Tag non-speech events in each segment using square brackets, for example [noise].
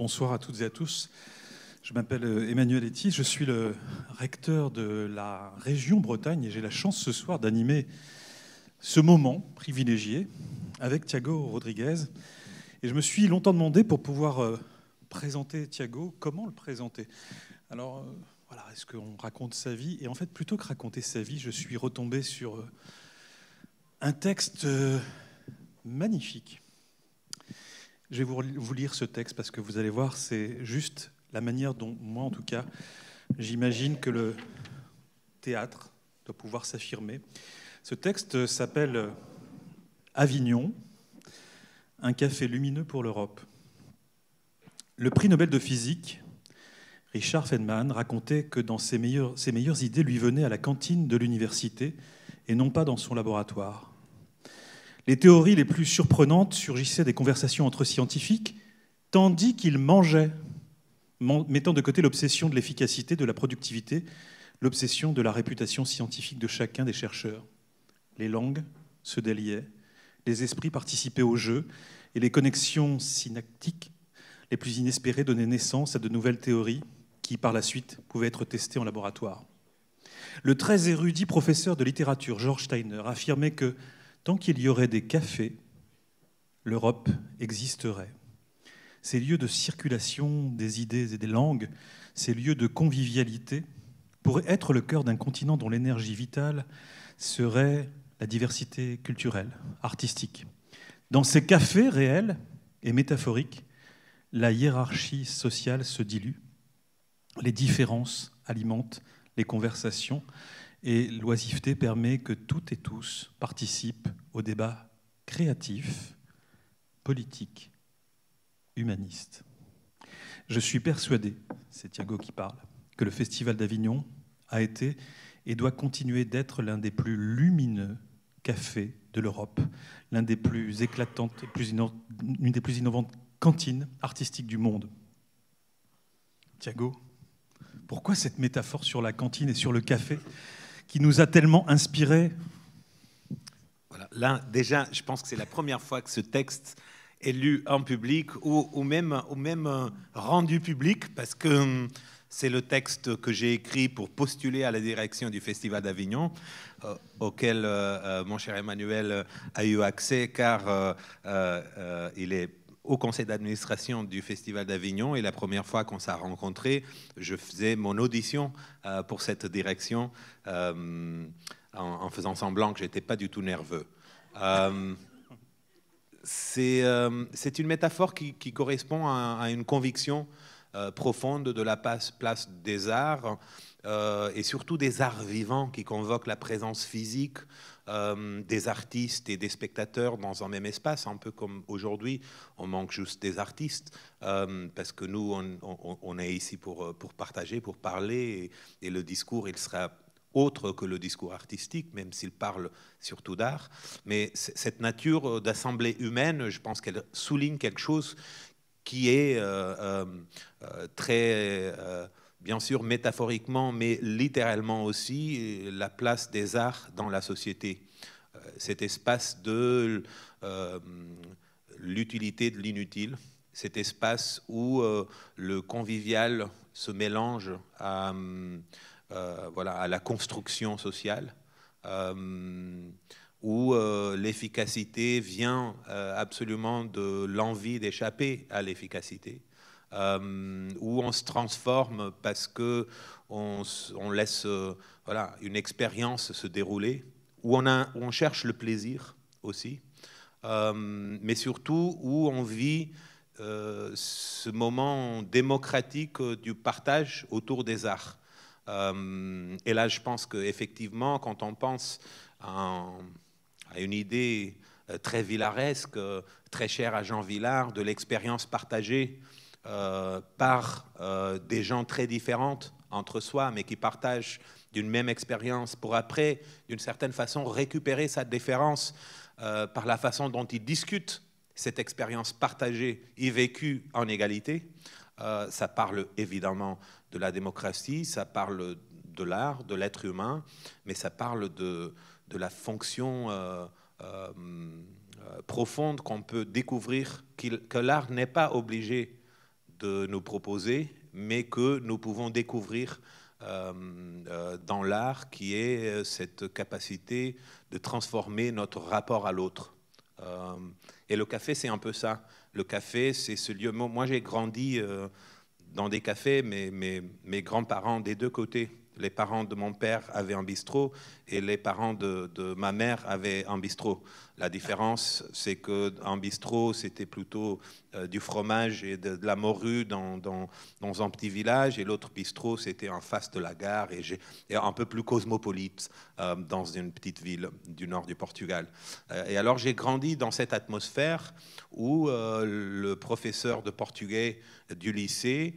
Bonsoir à toutes et à tous. Je m'appelle euh, Emmanuel Etty, je suis le recteur de la région Bretagne et j'ai la chance ce soir d'animer ce moment privilégié avec Thiago Rodriguez. Et je me suis longtemps demandé pour pouvoir euh, présenter Thiago, comment le présenter Alors euh, voilà, est-ce qu'on raconte sa vie Et en fait, plutôt que raconter sa vie, je suis retombé sur un texte magnifique je vais vous, lire ce texte parce que vous allez voir, c'est juste la manière dont, moi en tout cas, j'imagine que le théâtre doit pouvoir s'affirmer. Ce texte s'appelle Avignon, un café lumineux pour l'Europe. Le prix Nobel de physique, Richard Feynman, racontait que dans ses ses meilleures idées lui venaient à la cantine de l'université et non pas dans son laboratoire. Les théories les plus surprenantes surgissaient des conversations entre scientifiques, tandis qu'ils mangeaient, mettant de côté l'obsession de l'efficacité, de la productivité, l'obsession de la réputation scientifique de chacun des chercheurs. Les langues se déliaient, les esprits participaient au jeu, et les connexions synaptiques les plus inespérées donnaient naissance à de nouvelles théories qui, par la suite, pouvaient être testées en laboratoire. Le très érudit professeur de littérature George Steiner affirmait que Tant qu'il y aurait des cafés, l'Europe existerait. Ces lieux de circulation des idées et des langues, ces lieux de convivialité, pourraient être le cœur d'un continent dont l'énergie vitale serait la diversité culturelle, artistique. Dans ces cafés réels et métaphoriques, la hiérarchie sociale se dilue, les différences alimentent les conversations, et l'oisiveté permet que toutes et tous participent au débat créatif, politique, humaniste. Je suis persuadé, c'est Thiago qui parle, que le Festival d'Avignon a été et doit continuer d'être l'un des plus lumineux cafés de l'Europe, l'un des plus éclatantes, plus l'une des plus innovantes cantines artistiques du monde. Thiago, pourquoi cette métaphore sur la cantine et sur le café qui nous a tellement inspirés voilà. Là, déjà, je pense que c'est la première fois que ce texte est lu en public ou, même, même euh, rendu public, parce que hum, c'est le texte que j'ai écrit pour postuler à la direction du Festival d'Avignon, euh, auquel euh, mon cher Emmanuel a eu accès, car il est au conseil d'administration du Festival d'Avignon et la première fois qu'on s'est rencontré, je faisais mon audition euh, pour cette direction euh, en, faisant semblant que j'étais pas du tout nerveux. Euh, c'est une métaphore qui, correspond à, une conviction profonde de la place des arts. Euh, et surtout des arts vivants qui convoquent la présence physique euh, des artistes et des spectateurs dans un même espace, un peu comme aujourd'hui, on manque juste des artistes, euh, parce que nous, on, est ici pour, pour partager, pour parler, et, le discours, il sera autre que le discours artistique, même s'il parle surtout d'art. Mais cette nature d'assemblée humaine, je pense qu'elle souligne quelque chose qui est très bien sûr métaphoriquement, mais littéralement aussi, euh, la place des arts dans la société. Euh, cet espace de euh, l'utilité de l'inutile, cet espace où le convivial se mélange à la construction sociale, où l'efficacité vient absolument de l'envie d'échapper à l'efficacité. Euh, où on se transforme parce que on, laisse euh, voilà, une expérience se dérouler, où on, cherche le plaisir aussi, euh, mais surtout où on vit ce moment démocratique du partage autour des arts. et là, je pense qu'effectivement, quand on pense à, à une idée très villaresque, très chère à Jean Villard, de l'expérience partagée, euh, par euh, des gens très différents entre soi, mais qui partagent d'une même expérience, pour après, d'une certaine façon, récupérer sa différence euh, par la façon dont ils discutent cette expérience partagée et vécue en égalité. ça parle évidemment de la démocratie, ça parle de l'art, de l'être humain, mais ça parle de, la fonction profonde qu'on peut découvrir, que l'art n'est pas obligé de nous proposer, mais que nous pouvons découvrir euh, euh, dans l'art, qui est euh, cette capacité de transformer notre rapport à l'autre. et le café, c'est un peu ça. Le café, c'est ce lieu. Moi, j'ai grandi dans des cafés, mais mes, mes grands-parents des deux côtés. Les parents de mon père avaient un bistrot et les parents de, ma mère avaient un bistrot. La différence, c'est qu'un bistrot, c'était plutôt euh, du fromage et de, la morue dans, dans, dans, un petit village, et l'autre bistrot, c'était en face de la gare, et, et un peu plus cosmopolite euh, dans une petite ville du nord du Portugal. Euh, et alors j'ai grandi dans cette atmosphère où le professeur de portugais du lycée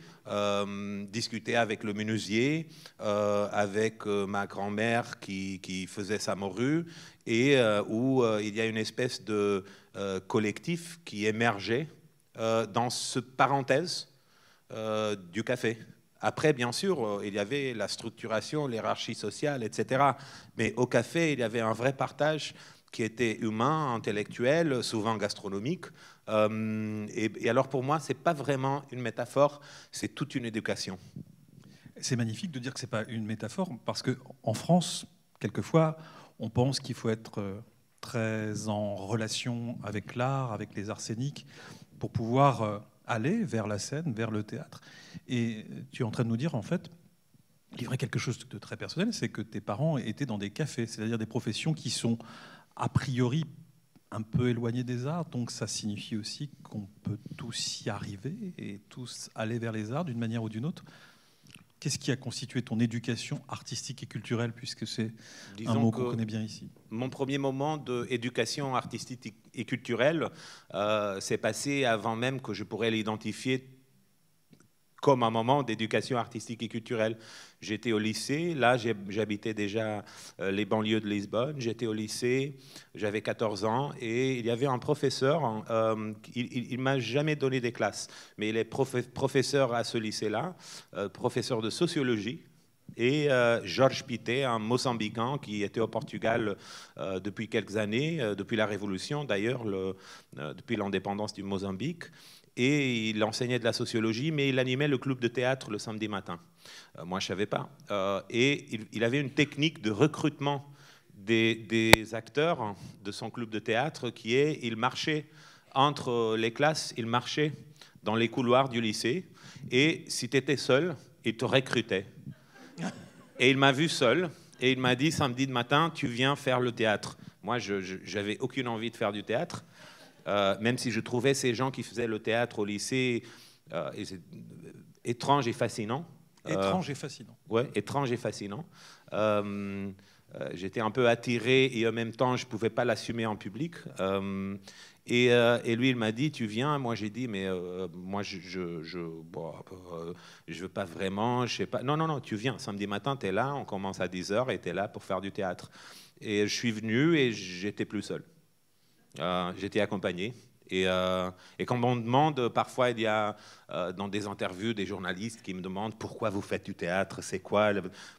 discutait avec le menuisier, avec ma grand-mère qui qui faisait sa morue et euh, où euh, il y a une espèce de euh, collectif qui émergeait dans ce parenthèse du café. Après, bien sûr, il y avait la structuration, l'hierarchie sociale, etc. Mais au café, il y avait un vrai partage qui était humain, intellectuel, souvent gastronomique. et, alors pour moi, c'est pas vraiment une métaphore, c'est toute une éducation. C'est magnifique de dire que c'est pas une métaphore parce qu'en France, quelquefois, on pense qu'il faut être euh, très en relation avec l'art, avec les arséniques, pour pouvoir euh, aller vers la scène, vers le théâtre. Et tu es en train de nous dire, en fait, livrer quelque chose de très personnel, c'est que tes parents étaient dans des cafés, c'est-à-dire des professions qui sont a priori un peu éloignées des arts, donc ça signifie aussi qu'on peut tous y arriver et tous aller vers les arts d'une manière ou d'une autre. Qu'est-ce qui a constitué ton éducation artistique et culturelle, puisque c'est un mot qu'on connaît bien ici Mon premier moment d'éducation artistique et culturelle euh, s'est passé avant même que je pourrais l'identifier comme un moment d'éducation artistique et culturelle. J'étais au lycée, là j'habitais déjà euh, les banlieues de Lisbonne, j'étais au lycée, j'avais 14 ans, et il y avait un professeur, euh, il, ne m'a jamais donné des classes, mais il est professeur à ce lycée-là, euh, professeur de sociologie, et George Georges Pité, un Mozambican qui était au Portugal depuis quelques années, depuis la Révolution d'ailleurs, depuis l'indépendance du Mozambique et il enseignait de la sociologie, mais il animait le club de théâtre le samedi matin. Euh, moi, je ne savais pas. Euh, et il, avait une technique de recrutement des, acteurs de son club de théâtre qui est, il marchait entre les classes, il marchait dans les couloirs du lycée, et si tu étais seul, il te recrutait. Et il m'a vu seul, et il m'a dit, samedi matin, tu viens faire le théâtre. Moi, je n'avais aucune envie de faire du théâtre. Euh, même si je trouvais ces gens qui faisaient le théâtre au lycée euh, et étrange et fascinant. Euh, étrange et fascinant. Ouais, étrange et fascinant. Euh, j'étais un peu attiré et en même temps, je ne pouvais pas l'assumer en public. Et, lui, il m'a dit, tu viens. Moi, j'ai dit, mais moi, je je, je, veux pas vraiment. Je sais pas. Non, non, non, tu viens. Samedi matin, tu es là. On commence à 10h et tu es là pour faire du théâtre. Et je suis venu et j'étais plus seul. Euh, j'étais accompagné. Euh, et, quand on me demande, parfois il y a euh, dans des interviews des journalistes qui me demandent pourquoi vous faites du théâtre, c'est quoi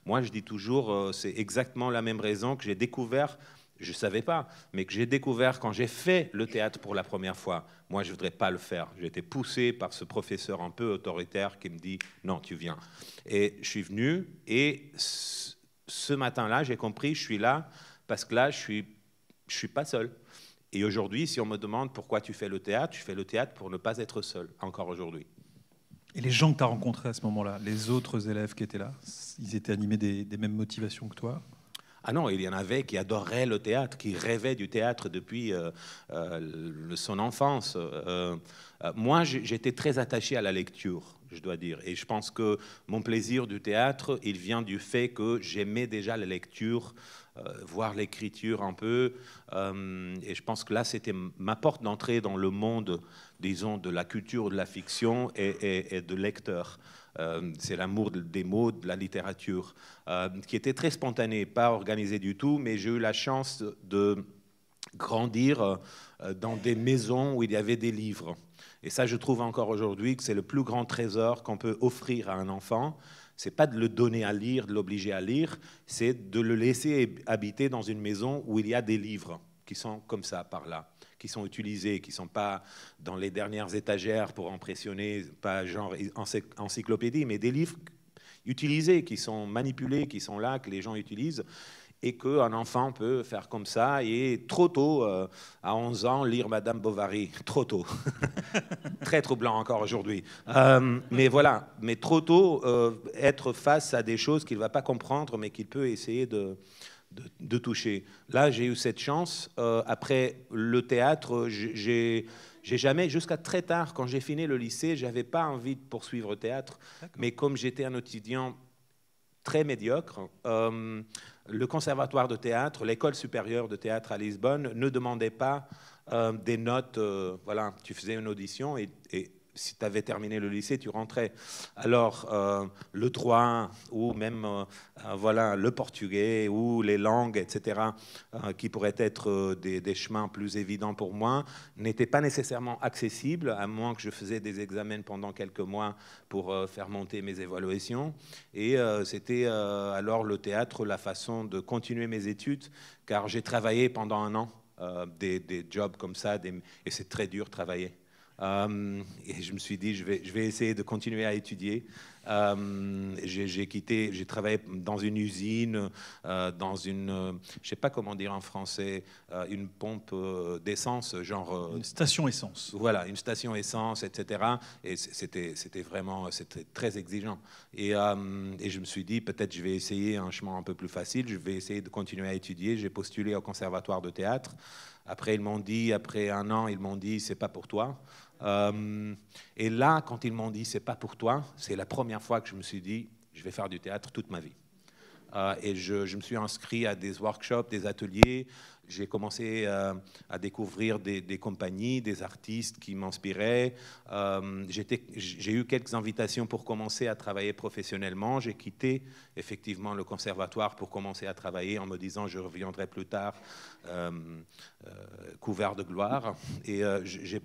Moi je dis toujours, c'est exactement la même raison que j'ai découvert, je ne savais pas, mais que j'ai découvert quand j'ai fait le théâtre pour la première fois. Moi je ne voudrais pas le faire. J'ai été poussé par ce professeur un peu autoritaire qui me dit non, tu viens. Et je suis venu et ce matin-là, j'ai compris, je suis là parce que là, je ne suis, je suis pas seul et aujourd'hui, si on me demande pourquoi tu fais le théâtre, je fais le théâtre pour ne pas être seul, encore aujourd'hui. Et les gens que tu as rencontrés à ce moment-là, les autres élèves qui étaient là, ils étaient animés des, mêmes motivations que toi ah non, il y en avait qui adoraient le théâtre, qui rêvaient du théâtre depuis euh, euh, son enfance. Euh, moi, j'étais très attaché à la lecture, je dois dire. Et je pense que mon plaisir du théâtre, il vient du fait que j'aimais déjà la lecture euh, voir l'écriture un peu. Euh, et je pense que là, c'était ma porte d'entrée dans le monde, disons, de la culture, de la fiction et, de lecteur. Euh, c'est l'amour des mots, de la littérature, qui était très spontané, pas organisé du tout, mais j'ai eu la chance de grandir dans des maisons où il y avait des livres. Et ça, je trouve encore aujourd'hui que c'est le plus grand trésor qu'on peut offrir à un enfant, c'est pas de le donner à lire, de l'obliger à lire, c'est de le laisser habiter dans une maison où il y a des livres qui sont comme ça, par là, qui sont utilisés, qui ne sont pas dans les dernières étagères pour impressionner, pas genre encyclopédie, mais des livres utilisés, qui sont manipulés, qui sont là, que les gens utilisent et qu'un enfant peut faire comme ça et trop tôt, euh, à 11 ans, lire Madame Bovary. [laughs] Trop tôt. [laughs] Très troublant encore aujourd'hui. Euh, mais voilà, mais trop tôt, euh, être face à des choses qu'il ne va pas comprendre, mais qu'il peut essayer de, de, toucher. Là, j'ai eu cette chance. après le théâtre, j'ai j'ai jamais, jusqu'à très tard, quand j'ai fini le lycée, j'avais pas envie de poursuivre le théâtre, mais comme j'étais un étudiant très médiocre, le conservatoire de théâtre, l'école supérieure de théâtre à Lisbonne ne demandait pas euh, des notes. Euh, voilà, tu faisais une audition et si tu avais terminé le lycée, tu rentrais. Alors, euh, le 3 ou même euh, euh, voilà, le portugais ou les langues, etc., qui pourraient être des, chemins plus évidents pour moi, n'étaient pas nécessairement accessibles, à moins que je faisais des examens pendant quelques mois pour faire monter mes évaluations. Et c'était alors le théâtre la façon de continuer mes études, car j'ai travaillé pendant un an. Des, jobs comme ça, et c'est très dur travailler. Euh, et je me suis dit, je vais, je vais essayer de continuer à étudier. Euh, j'ai quitté, j'ai travaillé dans une usine, euh, dans une, je sais pas comment dire en français, une pompe d'essence, genre. Une station essence. Voilà, une station essence, etc. Et c'était, c'était vraiment, c'était très exigeant. Et, et, je me suis dit, peut-être je vais essayer un chemin un peu plus facile. Je vais essayer de continuer à étudier. J'ai postulé au conservatoire de théâtre. Après, ils m'ont dit, après un an, ils m'ont dit, c'est pas pour toi. Euh, et là, quand ils m'ont dit c'est pas pour toi, c'est la première fois que je me suis dit je vais faire du théâtre toute ma vie. Euh, et je, me suis inscrit à des workshops, des ateliers. J'ai commencé euh, à découvrir des, compagnies, des artistes qui m'inspiraient. j'ai eu quelques invitations pour commencer à travailler professionnellement. J'ai quitté effectivement le conservatoire pour commencer à travailler en me disant je reviendrai plus tard couvert de gloire. Et j'ai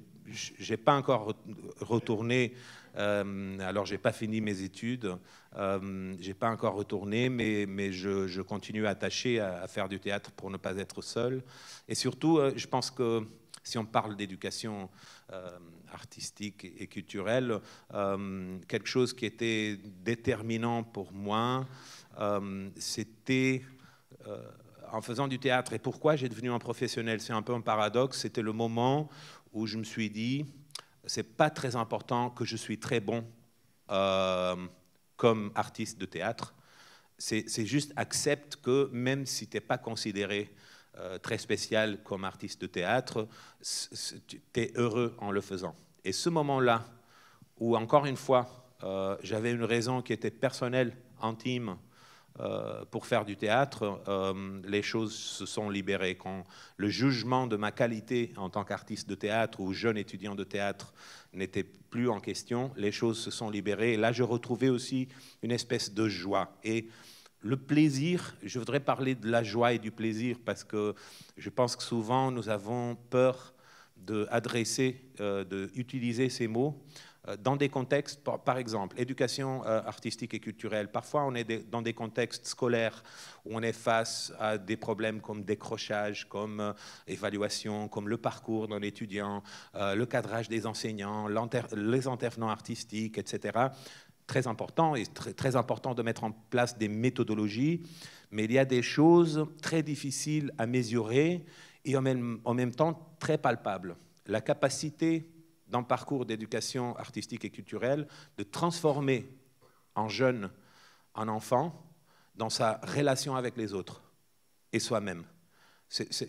j'ai pas encore retourné. Euh, alors, j'ai pas fini mes études, euh, j'ai pas encore retourné, mais, mais je, continue à à, à, faire du théâtre pour ne pas être seul. Et surtout, euh, je pense que si on parle d'éducation euh, artistique et culturelle, euh, quelque chose qui était déterminant pour moi, c'était en faisant du théâtre. Et pourquoi j'ai devenu un professionnel C'est un peu un paradoxe. C'était le moment où je me suis dit, c'est pas très important que je suis très bon euh, comme artiste de théâtre. C'est juste accepte que même si tu n'es pas considéré euh, très spécial comme artiste de théâtre, tu es heureux en le faisant. Et ce moment-là, où encore une fois, euh, j'avais une raison qui était personnelle, intime, euh, pour faire du théâtre, euh, les choses se sont libérées. Quand le jugement de ma qualité en tant qu'artiste de théâtre ou jeune étudiant de théâtre n'était plus en question, les choses se sont libérées. là, je retrouvais aussi une espèce de joie. Et le plaisir, je voudrais parler de la joie et du plaisir parce que je pense que souvent nous avons peur d'adresser, euh, d'utiliser ces mots. Euh, dans des contextes, par exemple, éducation euh, artistique et culturelle. Parfois, on est dans des contextes scolaires où on est face à des problèmes comme décrochage, comme euh, évaluation, comme le parcours d'un étudiant, le cadrage des enseignants, les intervenants artistiques, etc. Très important et très, important de mettre en place des méthodologies, mais il y a des choses très difficiles à mesurer et en même, en même temps très palpables. La capacité dans le parcours d'éducation artistique et culturelle, de transformer en jeune, en enfant, dans sa relation avec les autres et soi-même.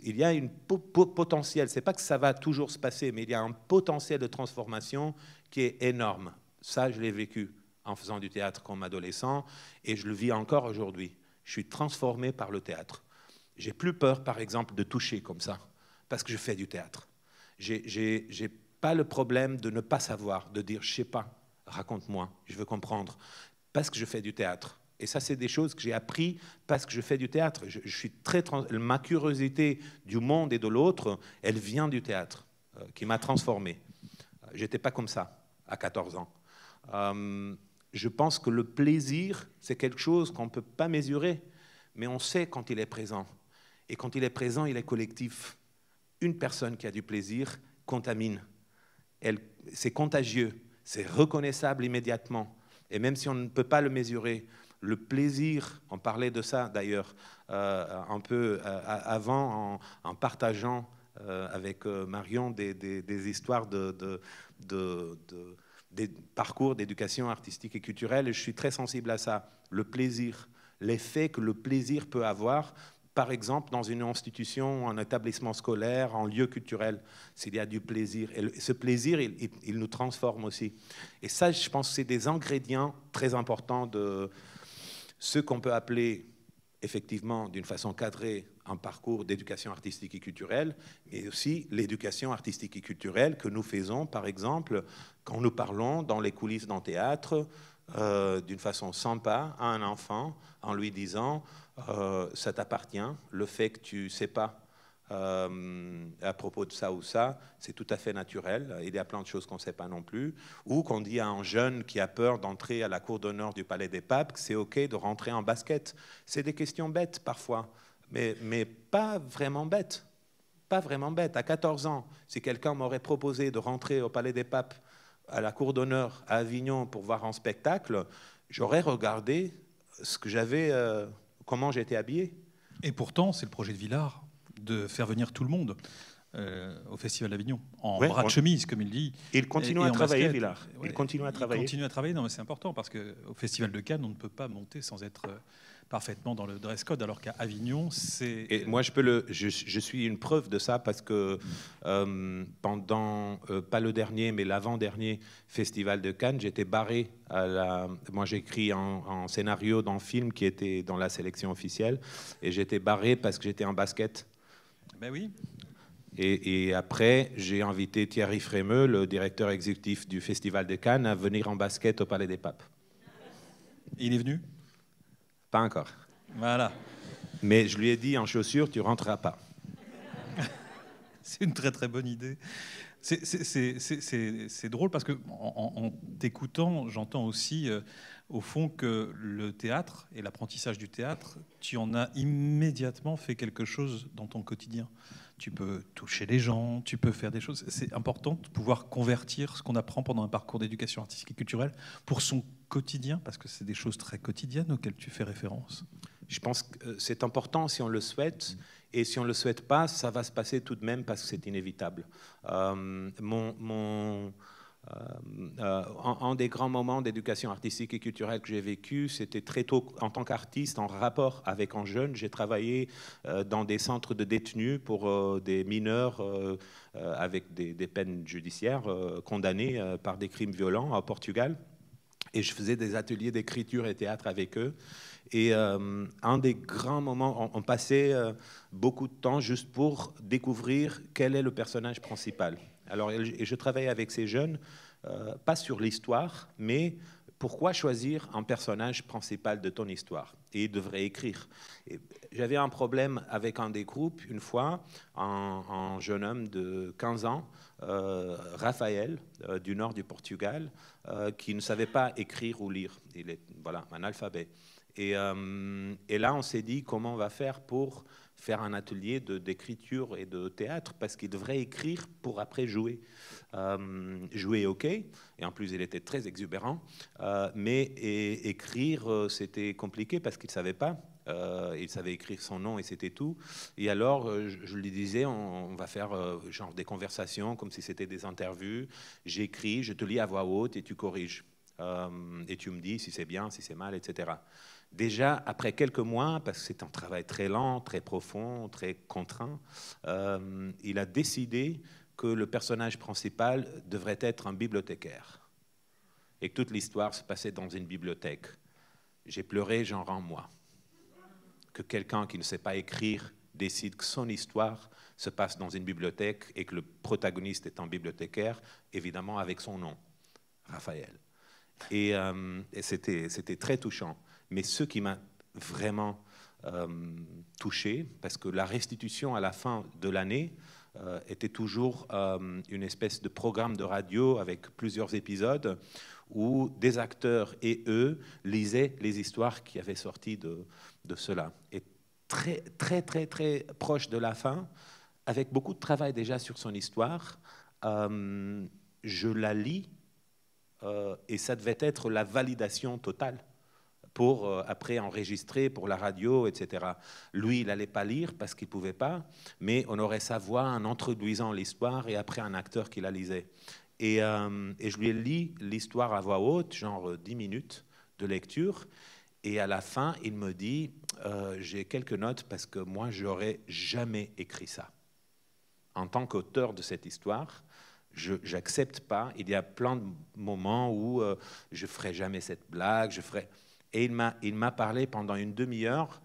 il y a un potentiel. Ce potentiel, c'est pas que ça va toujours se passer, mais il y a un potentiel de transformation qui est énorme. Ça, je l'ai vécu en faisant du théâtre comme adolescent et je le vis encore aujourd'hui. Je suis transformé par le théâtre. J'ai plus peur, par exemple, de toucher comme ça, parce que je fais du théâtre. J'ai pas le problème de ne pas savoir, de dire je sais pas, raconte-moi, je veux comprendre, parce que je fais du théâtre. Et ça, c'est des choses que j'ai appris parce que je fais du théâtre. Je, suis très ma curiosité du monde et de l'autre, elle vient du théâtre, euh, qui m'a transformé. Euh, j'étais pas comme ça à 14 ans. Euh, je pense que le plaisir, c'est quelque chose qu'on ne peut pas mesurer, mais on sait quand il est présent. Et quand il est présent, il est collectif. Une personne qui a du plaisir contamine c'est contagieux, c'est reconnaissable immédiatement. Et même si on ne peut pas le mesurer, le plaisir, on parlait de ça d'ailleurs euh, un peu euh, avant en, partageant euh, avec Marion des, histoires de, des parcours d'éducation artistique et culturelle, et je suis très sensible à ça, le plaisir, l'effet que le plaisir peut avoir par exemple, dans une institution, un établissement scolaire, en lieu culturel, s'il y a du plaisir. Et ce plaisir, il, nous transforme aussi. Et ça, je pense que c'est des ingrédients très importants de ce qu'on peut appeler, effectivement, d'une façon cadrée, un parcours d'éducation artistique et culturelle, mais aussi l'éducation artistique et culturelle que nous faisons, par exemple, quand nous parlons dans les coulisses d'un théâtre, euh, d'une façon sympa, à un enfant, en lui disant euh, ça t'appartient. Le fait que tu ne sais pas euh, à propos de ça ou ça, c'est tout à fait naturel. Il y a plein de choses qu'on ne sait pas non plus. Ou qu'on dit à un jeune qui a peur d'entrer à la cour d'honneur du Palais des Papes que c'est OK de rentrer en basket. C'est des questions bêtes parfois, mais, mais pas vraiment bêtes. Pas vraiment bêtes. À 14 ans, si quelqu'un m'aurait proposé de rentrer au Palais des Papes, à la cour d'honneur à Avignon pour voir un spectacle, j'aurais regardé ce que j'avais euh, comment j'ai été habillé. Et pourtant, c'est le projet de Villard de faire venir tout le monde euh, au Festival d'Avignon, en bras de chemise, comme il dit. Il continue à travailler, Villard. il continue à travailler. Il continue à travailler, non, mais c'est important, parce qu'au Festival de Cannes, on ne peut pas monter sans être euh, parfaitement dans le dress code, alors qu'à Avignon, c'est... Et moi, je, peux le, je, suis une preuve de ça, parce que euh, pendant, euh, pas le dernier, mais l'avant-dernier Festival de Cannes, j'étais barré à la... Moi, j'écris en, scénario dans film qui était dans la sélection officielle, et j'étais barré parce que j'étais en basket. Ben oui. Et, et, après, j'ai invité Thierry Frémeux, le directeur exécutif du Festival de Cannes, à venir en basket au Palais des Papes. Il est venu pas encore. Voilà. Mais je lui ai dit en chaussures, tu rentreras pas. [laughs] c'est une très très bonne idée. C'est drôle parce que en, t'écoutant, j'entends aussi euh, au fond que le théâtre et l'apprentissage du théâtre, tu en as immédiatement fait quelque chose dans ton quotidien tu peux toucher les gens, tu peux faire des choses. C'est important de pouvoir convertir ce qu'on apprend pendant un parcours d'éducation artistique et culturelle pour son quotidien, parce que c'est des choses très quotidiennes auxquelles tu fais référence. Je pense que euh, c'est important si on le souhaite. Et si on ne le souhaite pas, ça va se passer tout de même parce que c'est inévitable. Euh, mon, euh, euh, un, des grands moments d'éducation artistique et culturelle que j'ai vécu, c'était très tôt en tant qu'artiste, en rapport avec un jeune. J'ai travaillé euh, dans des centres de détenus pour des mineurs avec des, peines judiciaires condamnés par des crimes violents au Portugal. Et je faisais des ateliers d'écriture et théâtre avec eux. Et un des grands moments, on, passait beaucoup de temps juste pour découvrir quel est le personnage principal. Alors, et je travaille avec ces jeunes, euh, pas sur l'histoire, mais pourquoi choisir un personnage principal de ton histoire Et il devrait écrire. J'avais un problème avec un des groupes, une fois, un, jeune homme de 15 ans, euh, Raphaël, euh, du nord du Portugal, euh, qui ne savait pas écrire ou lire. Il est voilà, un Et, et là, on s'est dit comment on va faire pour faire un atelier d'écriture et de théâtre parce qu'il devrait écrire pour après jouer. Euh, jouer, ok, et en plus il était très exubérant, euh, mais écrire, euh, c'était compliqué parce qu'il ne savait pas. il savait écrire son nom et c'était tout. Et alors, je, lui disais, on, va faire genre des conversations comme si c'était des interviews. J'écris, je te lis à voix haute et tu corriges. et tu me dis si c'est bien, si c'est mal, etc déjà après quelques mois, parce que c'est un travail très lent, très profond, très contraint, euh, il a décidé que le personnage principal devrait être un bibliothécaire et que toute l'histoire se passait dans une bibliothèque. J'ai pleuré, j'en rends moi. Que quelqu'un qui ne sait pas écrire décide que son histoire se passe dans une bibliothèque et que le protagoniste est un bibliothécaire, évidemment avec son nom, Raphaël. Et, euh, et c'était, c'était très touchant. Mais ce qui m'a vraiment euh, touché, parce que la restitution à la fin de l'année euh, était toujours euh, une espèce de programme de radio avec plusieurs épisodes où des acteurs et eux lisaient les histoires qui avaient sorti de, de cela. Et très, très, très, très proche de la fin, avec beaucoup de travail déjà sur son histoire, je la lis et ça devait être la validation totale pour euh, après enregistrer pour la radio, etc. Lui, il n'allait pas lire parce qu'il ne pouvait pas, mais on aurait sa voix en introduisant l'histoire et après un acteur qui la lisait. Et, euh, et je lui ai lu l'histoire à voix haute, genre 10 euh, minutes de lecture. Et à la fin, il me dit, j'ai quelques notes parce que moi, j'aurais jamais écrit ça. En tant qu'auteur de cette histoire, je n'accepte pas. Il y a plein de moments où je je ferai jamais cette blague, je ferai et il m'a parlé pendant une demi-heure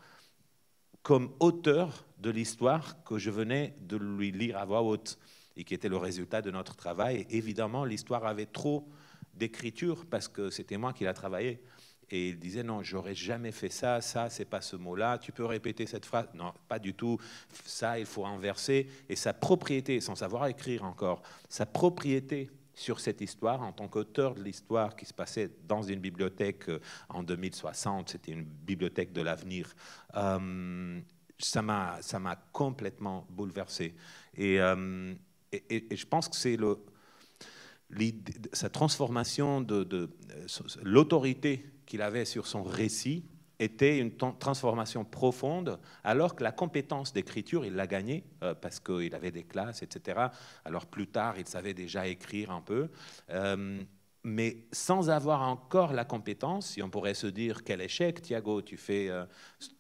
comme auteur de l'histoire que je venais de lui lire à voix haute et qui était le résultat de notre travail. évidemment, l'histoire avait trop d'écriture parce que c'était moi qui la travaillé. Et il disait non, j'aurais jamais fait ça, ça, c'est pas ce mot-là. Tu peux répéter cette phrase Non, pas du tout. Ça, il faut inverser. Et sa propriété, sans savoir écrire encore, sa propriété sur cette histoire en tant qu'auteur de l'histoire qui se passait dans une bibliothèque euh, en 2060, c'était une bibliothèque de l'avenir, euh, ça m'a complètement bouleversé. Et, euh, je pense que c'est sa transformation de l'autorité qu'il avait sur son récit était une transformation profonde, alors que la compétence d'écriture, il l'a gagnée euh, parce qu'il avait des classes, etc. Alors plus tard, il savait déjà écrire un peu. Euh, mais sans avoir encore la compétence, si on pourrait se dire quel échec, Thiago, tu fais euh,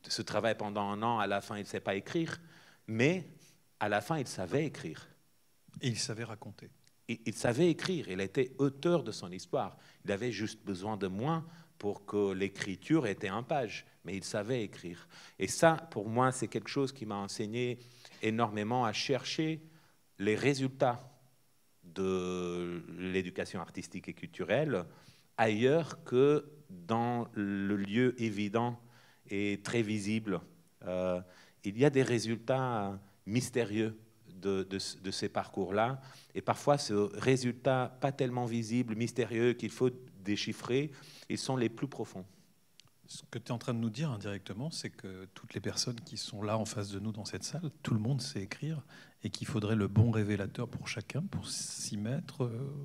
ce travail pendant un an, à la fin il ne sait pas écrire, mais à la fin il savait écrire. il savait raconter. il savait écrire, il était auteur de son histoire. Il avait juste besoin de moins pour que l'écriture était un page, mais il savait écrire. Et ça, pour moi, c'est quelque chose qui m'a enseigné énormément à chercher les résultats de l'éducation artistique et culturelle ailleurs que dans le lieu évident et très visible. Euh, il y a des résultats mystérieux de ces parcours-là, et parfois ce résultat pas tellement visible, mystérieux, qu'il faut déchiffrés et sont les plus profonds. Ce que tu es en train de nous dire indirectement, c'est que toutes les personnes qui sont là en face de nous dans cette salle, tout le monde sait écrire et qu'il faudrait le bon révélateur pour chacun pour s'y mettre. Euh,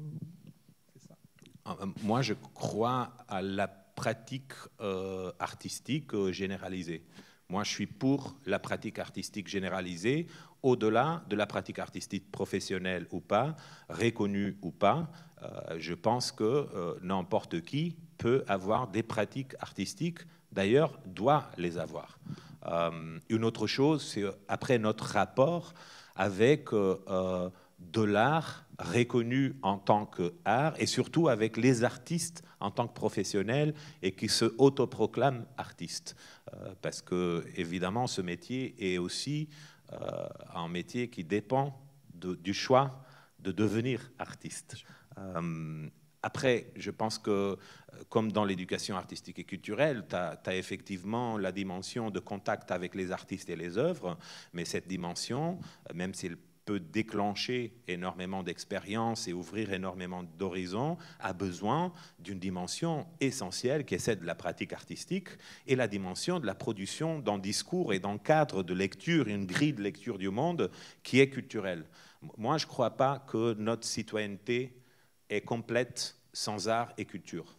ah, euh, moi, je crois à la pratique euh, artistique généralisée. Moi, je suis pour la pratique artistique généralisée, au-delà de la pratique artistique professionnelle ou pas, reconnue ou pas euh, je pense que euh, n'importe qui peut avoir des pratiques artistiques, d'ailleurs doit les avoir. Euh, une autre chose, c'est après notre rapport avec de l'art reconnu en tant qu'art et surtout avec les artistes en tant que professionnels et qui se autoproclament artistes. parce que, évidemment, ce métier est aussi un métier qui dépend du choix de devenir artiste. Euh, après, je pense que, euh, comme dans l'éducation artistique et culturelle, tu as, effectivement la dimension de contact avec les artistes et les œuvres, mais cette dimension, euh, même si peut déclencher énormément d'expériences et ouvrir énormément d'horizons, a besoin d'une dimension essentielle qui est celle de la pratique artistique et la dimension de la production dans discours et dans cadre de lecture, une grille de lecture du monde qui est culturelle. Moi, je ne crois pas que notre citoyenneté est complète sans art et culture.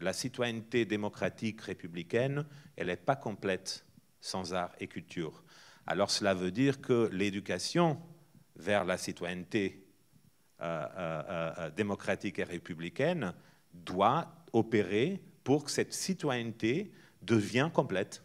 La citoyenneté démocratique républicaine, elle n'est pas complète sans art et culture. Alors cela veut dire que l'éducation vers la citoyenneté euh, euh, euh, démocratique et républicaine doit opérer pour que cette citoyenneté devienne complète.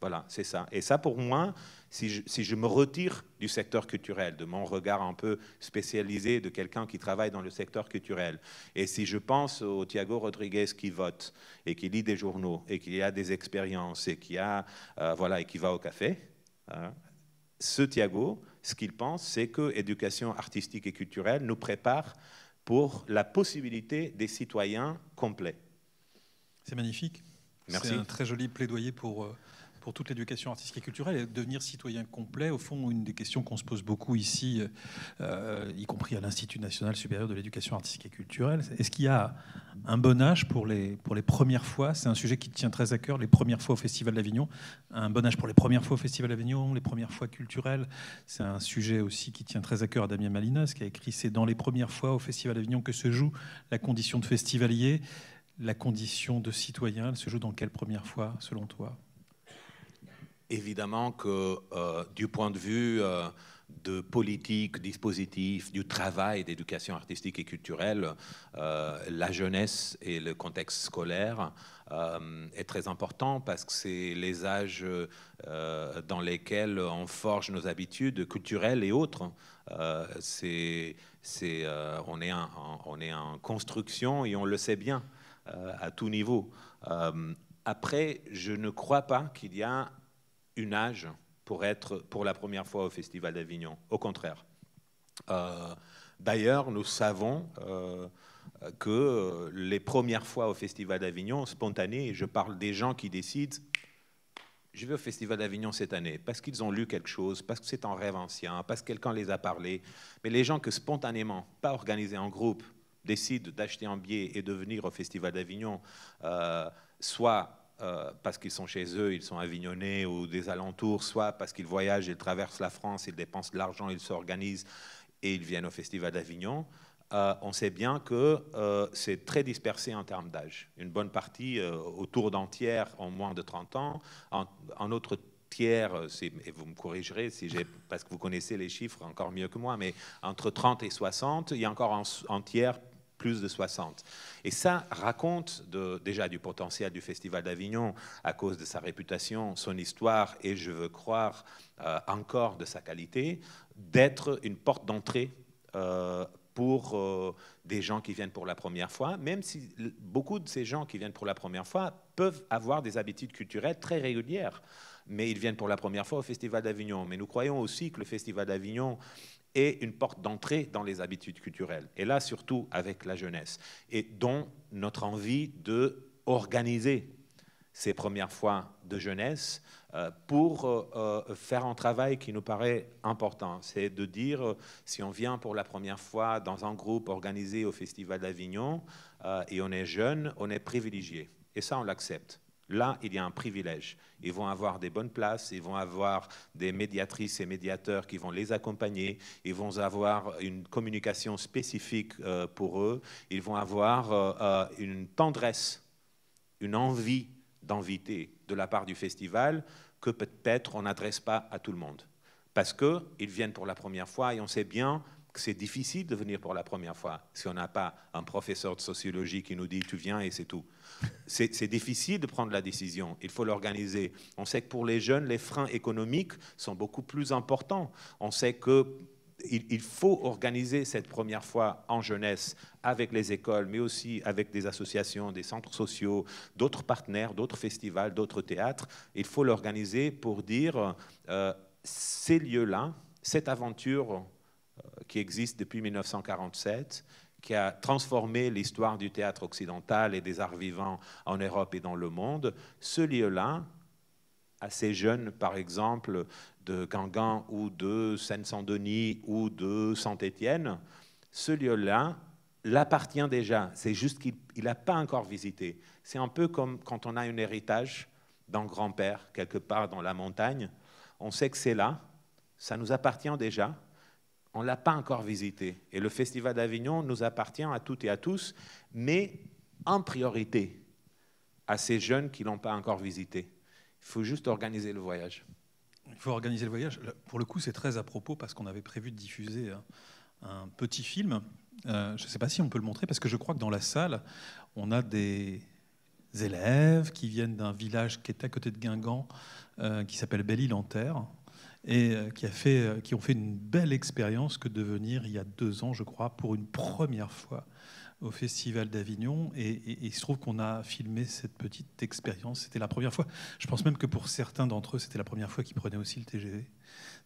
Voilà, c'est ça. Et ça, pour moi, si je, me retire du secteur culturel, de mon regard un peu spécialisé de quelqu'un qui travaille dans le secteur culturel, et si je pense au Thiago Rodriguez qui vote et qui lit des journaux et qui a des expériences et qui, a, euh, voilà, et qui va au café, hein, ce Thiago, ce qu'il pense, c'est que éducation artistique et culturelle nous prépare pour la possibilité des citoyens complets. C'est magnifique. Merci. C'est un très joli plaidoyer pour euh, pour toute l'éducation artistique et culturelle, et devenir citoyen complet, au fond, une des questions qu'on se pose beaucoup ici, euh, y compris à l'Institut national supérieur de l'éducation artistique et culturelle, est-ce qu'il y a un bon âge pour les, pour les premières fois C'est un sujet qui tient très à cœur, les premières fois au Festival d'Avignon. Un bon âge pour les premières fois au Festival d'Avignon, les premières fois culturelles. C'est un sujet aussi qui tient très à cœur à Damien Malinas, qui a écrit C'est dans les premières fois au Festival d'Avignon que se joue la condition de festivalier. La condition de citoyen, elle se joue dans quelle première fois, selon toi évidemment que euh, du point de vue euh, de politique, dispositif, du travail d'éducation artistique et culturelle, euh, la jeunesse et le contexte scolaire est très important parce que c'est les âges dans lesquels on forge nos habitudes culturelles et autres. c'est, c'est, on, est on est en construction et on le sait bien à tout niveau. après, je ne crois pas qu'il y a une âge pour être pour la première fois au Festival d'Avignon. Au contraire. Euh, d'ailleurs, nous savons euh, que les premières fois au Festival d'Avignon, spontanées, je parle des gens qui décident je vais au Festival d'Avignon cette année parce qu'ils ont lu quelque chose, parce que c'est un rêve ancien, parce que quelqu'un les a parlé. Mais les gens que spontanément, pas organisés en groupe, décident d'acheter un billet et de venir au Festival d'Avignon, euh, soit euh, parce qu'ils sont chez eux, ils sont avignonnais ou des alentours, soit parce qu'ils voyagent, ils traversent la France, ils dépensent de l'argent, ils s'organisent et ils viennent au Festival d'Avignon. Euh, on sait bien que euh, c'est très dispersé en termes d'âge. Une bonne partie, autour d'un tiers, ont moins de 30 ans. En, autre tiers, et vous me corrigerez si j'ai, parce que vous connaissez les chiffres encore mieux que moi, mais entre 30 et 60, il y a encore un, un tiers plus de 60. Et ça raconte déjà du potentiel du Festival d'Avignon à cause de sa réputation, son histoire et je veux croire euh, encore de sa qualité, d'être une porte d'entrée euh, pour euh, des gens qui viennent pour la première fois, même si beaucoup de ces gens qui viennent pour la première fois peuvent avoir des habitudes culturelles très régulières mais ils viennent pour la première fois au Festival d'Avignon. Mais nous croyons aussi que le Festival d'Avignon et une porte d'entrée dans les habitudes culturelles. Et là, surtout avec la jeunesse. Et dont notre envie de organiser ces premières fois de jeunesse euh, pour euh, euh, faire un travail qui nous paraît important. C'est de dire, si on vient pour la première fois dans un groupe organisé au Festival d'Avignon et on est jeune, on est privilégié. Et ça, on l'accepte. Là, il y a un privilège. Ils vont avoir des bonnes places, ils vont avoir des médiatrices et médiateurs qui vont les accompagner, ils vont avoir une communication spécifique euh, pour eux, ils vont avoir euh, euh, une tendresse, une envie d'inviter de la part du festival que peut-être on n'adresse pas à tout le monde. Parce qu'ils viennent pour la première fois et on sait bien c'est difficile de venir pour la première fois si on n'a pas un professeur de sociologie qui nous dit tu viens et c'est tout. C'est difficile de prendre la décision, il faut l'organiser. On sait que pour les jeunes, les freins économiques sont beaucoup plus importants. On sait qu'il il, faut organiser cette première fois en jeunesse avec les écoles, mais aussi avec des associations, des centres sociaux, d'autres partenaires, d'autres festivals, d'autres théâtres. Il faut l'organiser pour dire euh, ces lieux-là, cette aventure euh, qui existe depuis 1947, qui a transformé l'histoire du théâtre occidental et des arts vivants en Europe et dans le monde, ce lieu-là, assez jeunes, par exemple, de Gangan ou de Seine-Saint-Denis ou de Saint-Étienne, ce lieu-là l'appartient déjà. C'est juste qu'il n'a pas encore visité. C'est un peu comme quand on a un héritage d'un grand-père, quelque part dans la montagne. On sait que c'est là, ça nous appartient déjà, on l'a pas encore visité. Et le Festival d'Avignon nous appartient à toutes et à tous, mais en priorité à ces jeunes qui ne l'ont pas encore visité. Il faut juste organiser le voyage. Il faut organiser le voyage. Pour le coup, c'est très à propos parce qu'on avait prévu de diffuser un petit film. Euh, je ne sais pas si on peut le montrer parce que je crois que dans la salle, on a des élèves qui viennent d'un village qui est à côté de Guingamp, euh, qui s'appelle Belle-Île-en-Terre, et euh, qui, a fait, euh, qui ont fait une belle expérience que de venir il y a deux ans, je crois, pour une première fois au Festival d'Avignon. Et, il se trouve qu'on a filmé cette petite expérience. C'était la première fois. Je pense même que pour certains d'entre eux, c'était la première fois qu'ils prenaient aussi le TGV.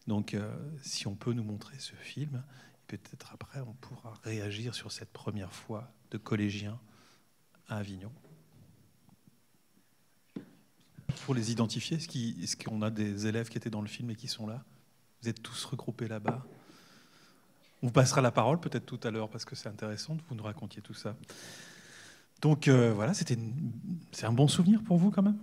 Donc euh, si on peut nous montrer ce film, peut-être après on pourra réagir sur cette première fois de collégien à Avignon pour les identifier Est-ce qu'on a des élèves qui étaient dans le film et qui sont là Vous êtes tous regroupés là-bas On vous passera la parole peut-être tout à l'heure parce que c'est intéressant que vous nous racontiez tout ça. Donc euh, voilà, c'était c'est un bon souvenir pour vous quand même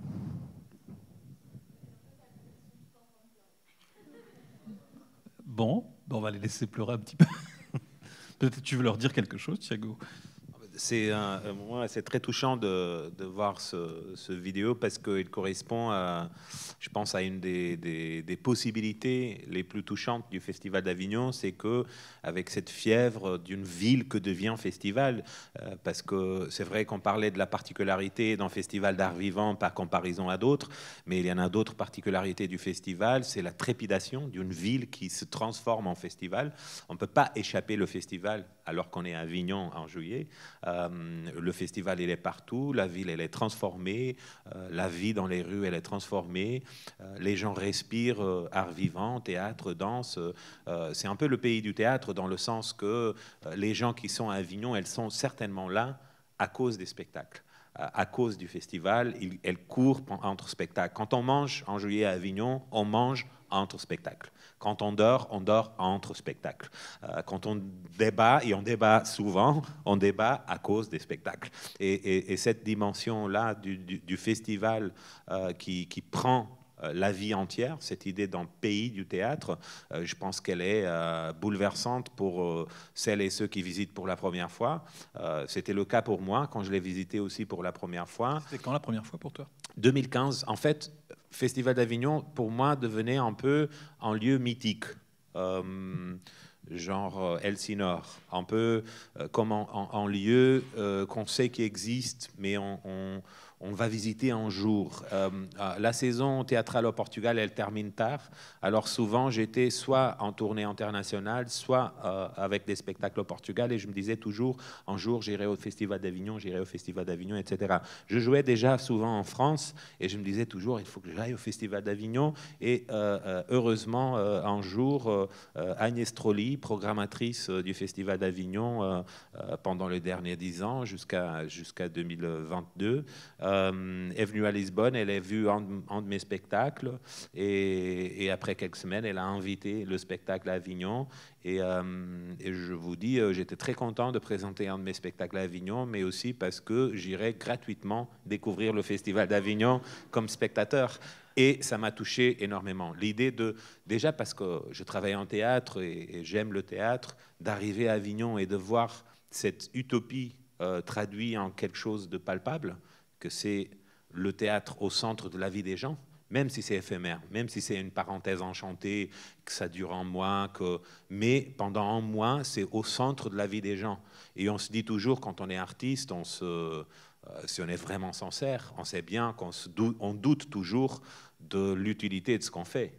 Bon, ben, on va les laisser pleurer un petit peu. [laughs] Peut-être tu veux leur dire quelque chose, Thiago c'est très touchant de, voir ce, vidéo parce qu'il correspond, à, je pense, à une des, possibilités les plus touchantes du Festival d'Avignon, c'est que avec cette fièvre d'une ville que devient festival, euh, parce que c'est vrai qu'on parlait de la particularité d'un festival d'art vivant par comparaison à d'autres, mais il y en a d'autres particularités du festival, c'est la trépidation d'une ville qui se transforme en festival. On ne peut pas échapper le festival alors qu'on est à Avignon en juillet. Euh, le festival, il est partout, la ville, elle est transformée, euh, la vie dans les rues, elle est transformée, euh, les gens respirent art vivant, théâtre, danse. c'est un peu le pays du théâtre dans le sens que les gens qui sont à Avignon, elles sont certainement là à cause des spectacles à cause du festival, elles courent entre spectacles. Quand on mange en juillet à Avignon, on mange entre spectacles. Quand on dort, on dort entre spectacles. Euh, quand on débat, et on débat souvent, on débat à cause des spectacles. Et, cette dimension-là du, festival euh, qui, qui prend euh, la vie entière, cette idée d'un pays du théâtre, euh, je pense qu'elle est euh, bouleversante pour celles et ceux qui visitent pour la première fois. C'était le cas pour moi quand je l'ai visité aussi pour la première fois. C'était quand la première fois pour toi 2015. En fait, Festival d'Avignon, pour moi, devenait un peu un lieu mythique. genre Elsinore, un peu comme un, lieu qu'on sait qui existe, mais on, on va visiter un jour. Euh, euh, la saison théâtrale au Portugal, elle termine tard. Alors souvent, j'étais soit en tournée internationale, soit euh, avec des spectacles au Portugal, et je me disais toujours, un jour, j'irai au Festival d'Avignon, j'irai au Festival d'Avignon, etc. Je jouais déjà souvent en France, et je me disais toujours, il faut que j'aille au Festival d'Avignon. Et heureusement, un jour, Agnès Trolli, programmatrice du Festival d'Avignon pendant les derniers dix ans, jusqu'à jusqu'à 2022, euh, est venue à Lisbonne, elle a vu un, de mes spectacles et, après quelques semaines, elle a invité le spectacle à Avignon. Et, euh, je vous dis, euh, j'étais très content de présenter un de mes spectacles à Avignon, mais aussi parce que j'irai gratuitement découvrir le Festival d'Avignon comme spectateur. Et ça m'a touché énormément. L'idée de, déjà parce que je travaille en théâtre et, j'aime le théâtre, d'arriver à Avignon et de voir cette utopie traduite en quelque chose de palpable, que c'est le théâtre au centre de la vie des gens, même si c'est éphémère, même si c'est une parenthèse enchantée, que ça dure un mois, que... mais pendant un mois, c'est au centre de la vie des gens. Et on se dit toujours, quand on est artiste, euh, si on est vraiment sincère, on sait bien qu'on doute, toujours de l'utilité de ce qu'on fait.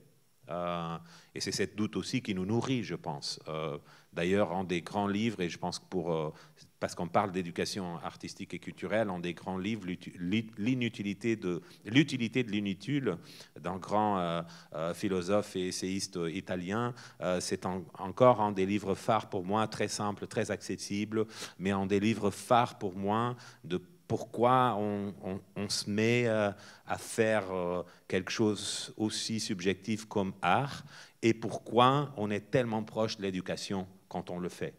Euh, et c'est cette doute aussi qui nous nourrit, je pense. Euh, D'ailleurs, en des grands livres, et je pense que pour, euh, parce qu'on parle d'éducation artistique et culturelle, en des grands livres, l'utilité de l'inutile, d'un grand euh, euh, philosophe et essayiste italien, c'est encore en des livres phares pour moi, très simple, très accessible, mais en des livres phares pour moi de pourquoi on, se met à faire quelque chose aussi subjectif comme art et pourquoi on est tellement proche de l'éducation quand on le fait.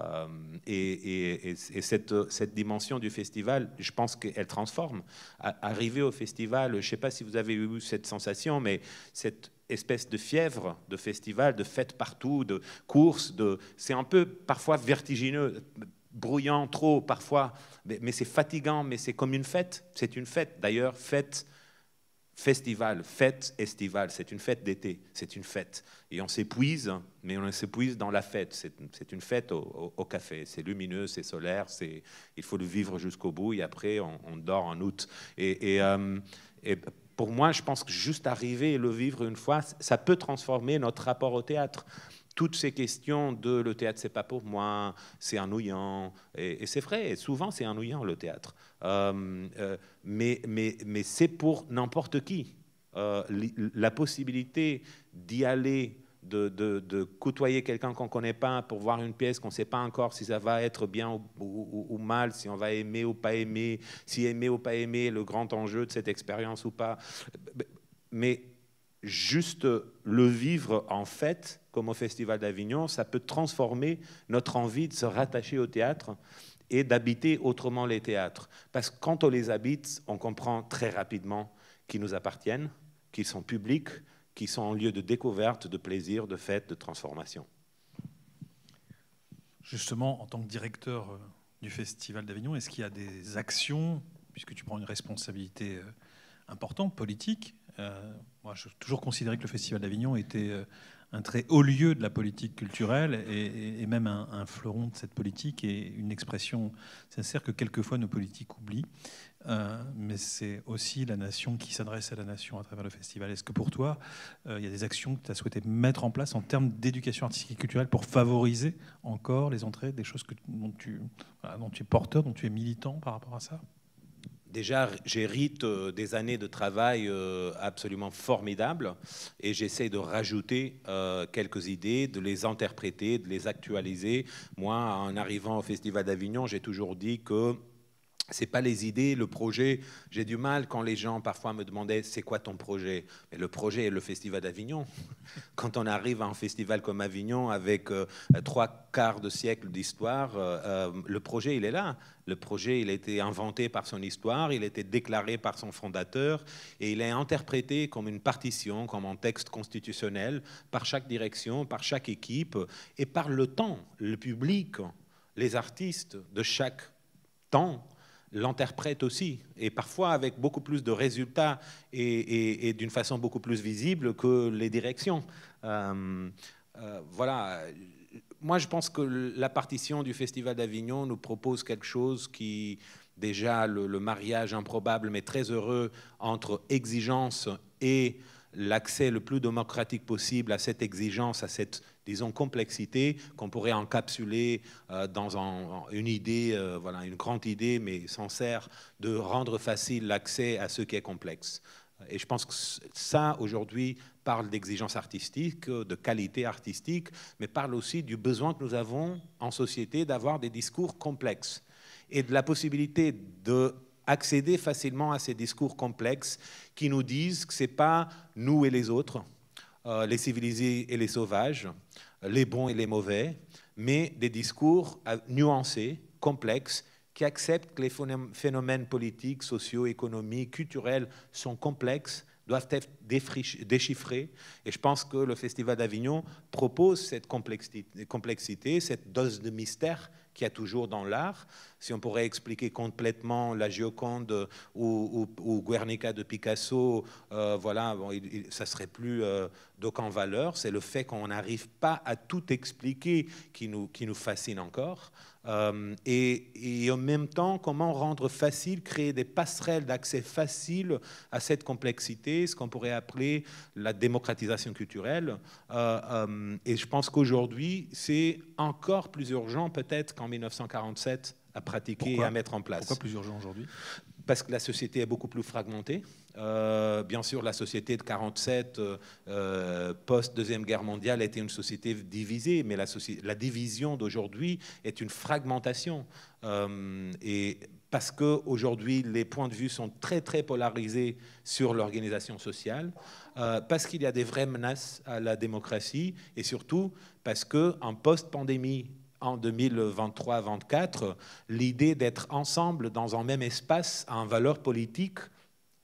Euh, et, cette, dimension du festival, je pense qu'elle transforme. Arriver au festival, je ne sais pas si vous avez eu cette sensation, mais cette espèce de fièvre de festival, de fêtes partout, de courses, de... c'est un peu parfois vertigineux, brouillant trop parfois, mais, mais c'est fatigant, mais c'est comme une fête. C'est une fête d'ailleurs, fête festival, fête estivale, c'est une fête d'été, c'est une fête. Et on s'épuise, mais on s'épuise dans la fête. C'est une fête au, café. C'est lumineux, c'est solaire, il faut le vivre jusqu'au bout et après on, dort en août. Euh, et, pour moi, je pense que juste arriver et le vivre une fois, ça peut transformer notre rapport au théâtre toutes ces questions de le théâtre c'est pas pour moi, c'est ennuyant, et, et c'est vrai, souvent c'est ennuyant le théâtre, euh, euh, mais, c'est pour n'importe qui. Euh, la possibilité d'y aller, de, côtoyer quelqu'un qu'on ne connaît pas pour voir une pièce qu'on ne sait pas encore si ça va être bien ou, ou, mal, si on va aimer ou pas aimer, si aimer ou pas aimer, le grand enjeu de cette expérience ou pas. Mais juste le vivre en fait, comme au Festival d'Avignon, ça peut transformer notre envie de se rattacher au théâtre et d'habiter autrement les théâtres. Parce que quand on les habite, on comprend très rapidement qu'ils nous appartiennent, qu'ils sont publics, qu'ils sont un lieu de découverte, de plaisir, de fête, de transformation. Justement, en tant que directeur euh, du Festival d'Avignon, est-ce qu'il y a des actions, puisque tu prends une responsabilité euh, importante, politique euh, Moi, j'ai toujours considéré que le Festival d'Avignon était euh, un très haut lieu de la politique culturelle et, même un, fleuron de cette politique et une expression sincère que quelquefois nos politiques oublient. Euh, mais c'est aussi la nation qui s'adresse à la nation à travers le festival. Est-ce que pour toi, euh, il y a des actions que tu as souhaité mettre en place en termes d'éducation artistique et culturelle pour favoriser encore les entrées des choses que, dont tu es porteur, dont tu es militant par rapport à ça Déjà, j'hérite euh, des années de travail euh, absolument formidables et j'essaie de rajouter euh, quelques idées, de les interpréter, de les actualiser. Moi, en arrivant au Festival d'Avignon, j'ai toujours dit que c'est pas les idées, le projet. J'ai du mal quand les gens parfois me demandaient c'est quoi ton projet. Mais le projet est le festival d'Avignon. [laughs] Quand on arrive à un festival comme Avignon avec euh, trois quarts de siècle d'histoire, euh, euh, le projet il est là. Le projet il a été inventé par son histoire, il a été déclaré par son fondateur et il est interprété comme une partition, comme un texte constitutionnel par chaque direction, par chaque équipe et par le temps, le public, les artistes de chaque temps l'interprète aussi, et parfois avec beaucoup plus de résultats et, d'une façon beaucoup plus visible que les directions. Euh, euh, voilà. Moi, je pense que la partition du Festival d'Avignon nous propose quelque chose qui, déjà, le mariage improbable mais très heureux entre exigence et l'accès le plus démocratique possible à cette exigence, à cette disons, complexité qu'on pourrait encapsuler euh, dans une idée, euh, voilà, une grande idée, mais sans sert de rendre facile l'accès à ce qui est complexe. Et je pense que ça, aujourd'hui, parle d'exigence artistique, euh, de qualité artistique, mais parle aussi du besoin que nous avons en société d'avoir des discours complexes et de la possibilité de accéder facilement à ces discours complexes qui nous disent que ce n'est pas nous et les autres, euh, les civilisés et les sauvages, euh, les bons et les mauvais, mais des discours euh, nuancés, complexes, qui acceptent que les phénomènes politiques, sociaux, économiques, culturels sont complexes, doivent être déchiffrés. Et je pense que le Festival d'Avignon propose cette complexité, cette dose de mystère qu'il y a toujours dans l'art. Si on pourrait expliquer complètement la Gioconde ou, Guernica de Picasso, euh, voilà, serait plus euh, d'aucune valeur. C'est le fait qu'on n'arrive pas à tout expliquer qui nous fascine encore. Euh, et, en même temps, comment rendre facile, créer des passerelles d'accès facile à cette complexité, ce qu'on pourrait appeler la démocratisation culturelle. Euh, euh, et je pense qu'aujourd'hui, c'est encore plus urgent peut-être qu'en 1947 à pratiquer et à mettre en place. Pourquoi plus urgent aujourd'hui Parce que la société est beaucoup plus fragmentée. Euh, bien sûr, la société de 47, euh, euh, post-deuxième guerre mondiale, était une société divisée, mais la, la division d'aujourd'hui est une fragmentation. et parce qu'aujourd'hui, les points de vue sont très, très polarisés sur l'organisation sociale, parce qu'il y a des vraies menaces à la démocratie, et surtout parce qu'en post-pandémie, en 2023-24, l'idée d'être ensemble dans un même espace a une valeur politique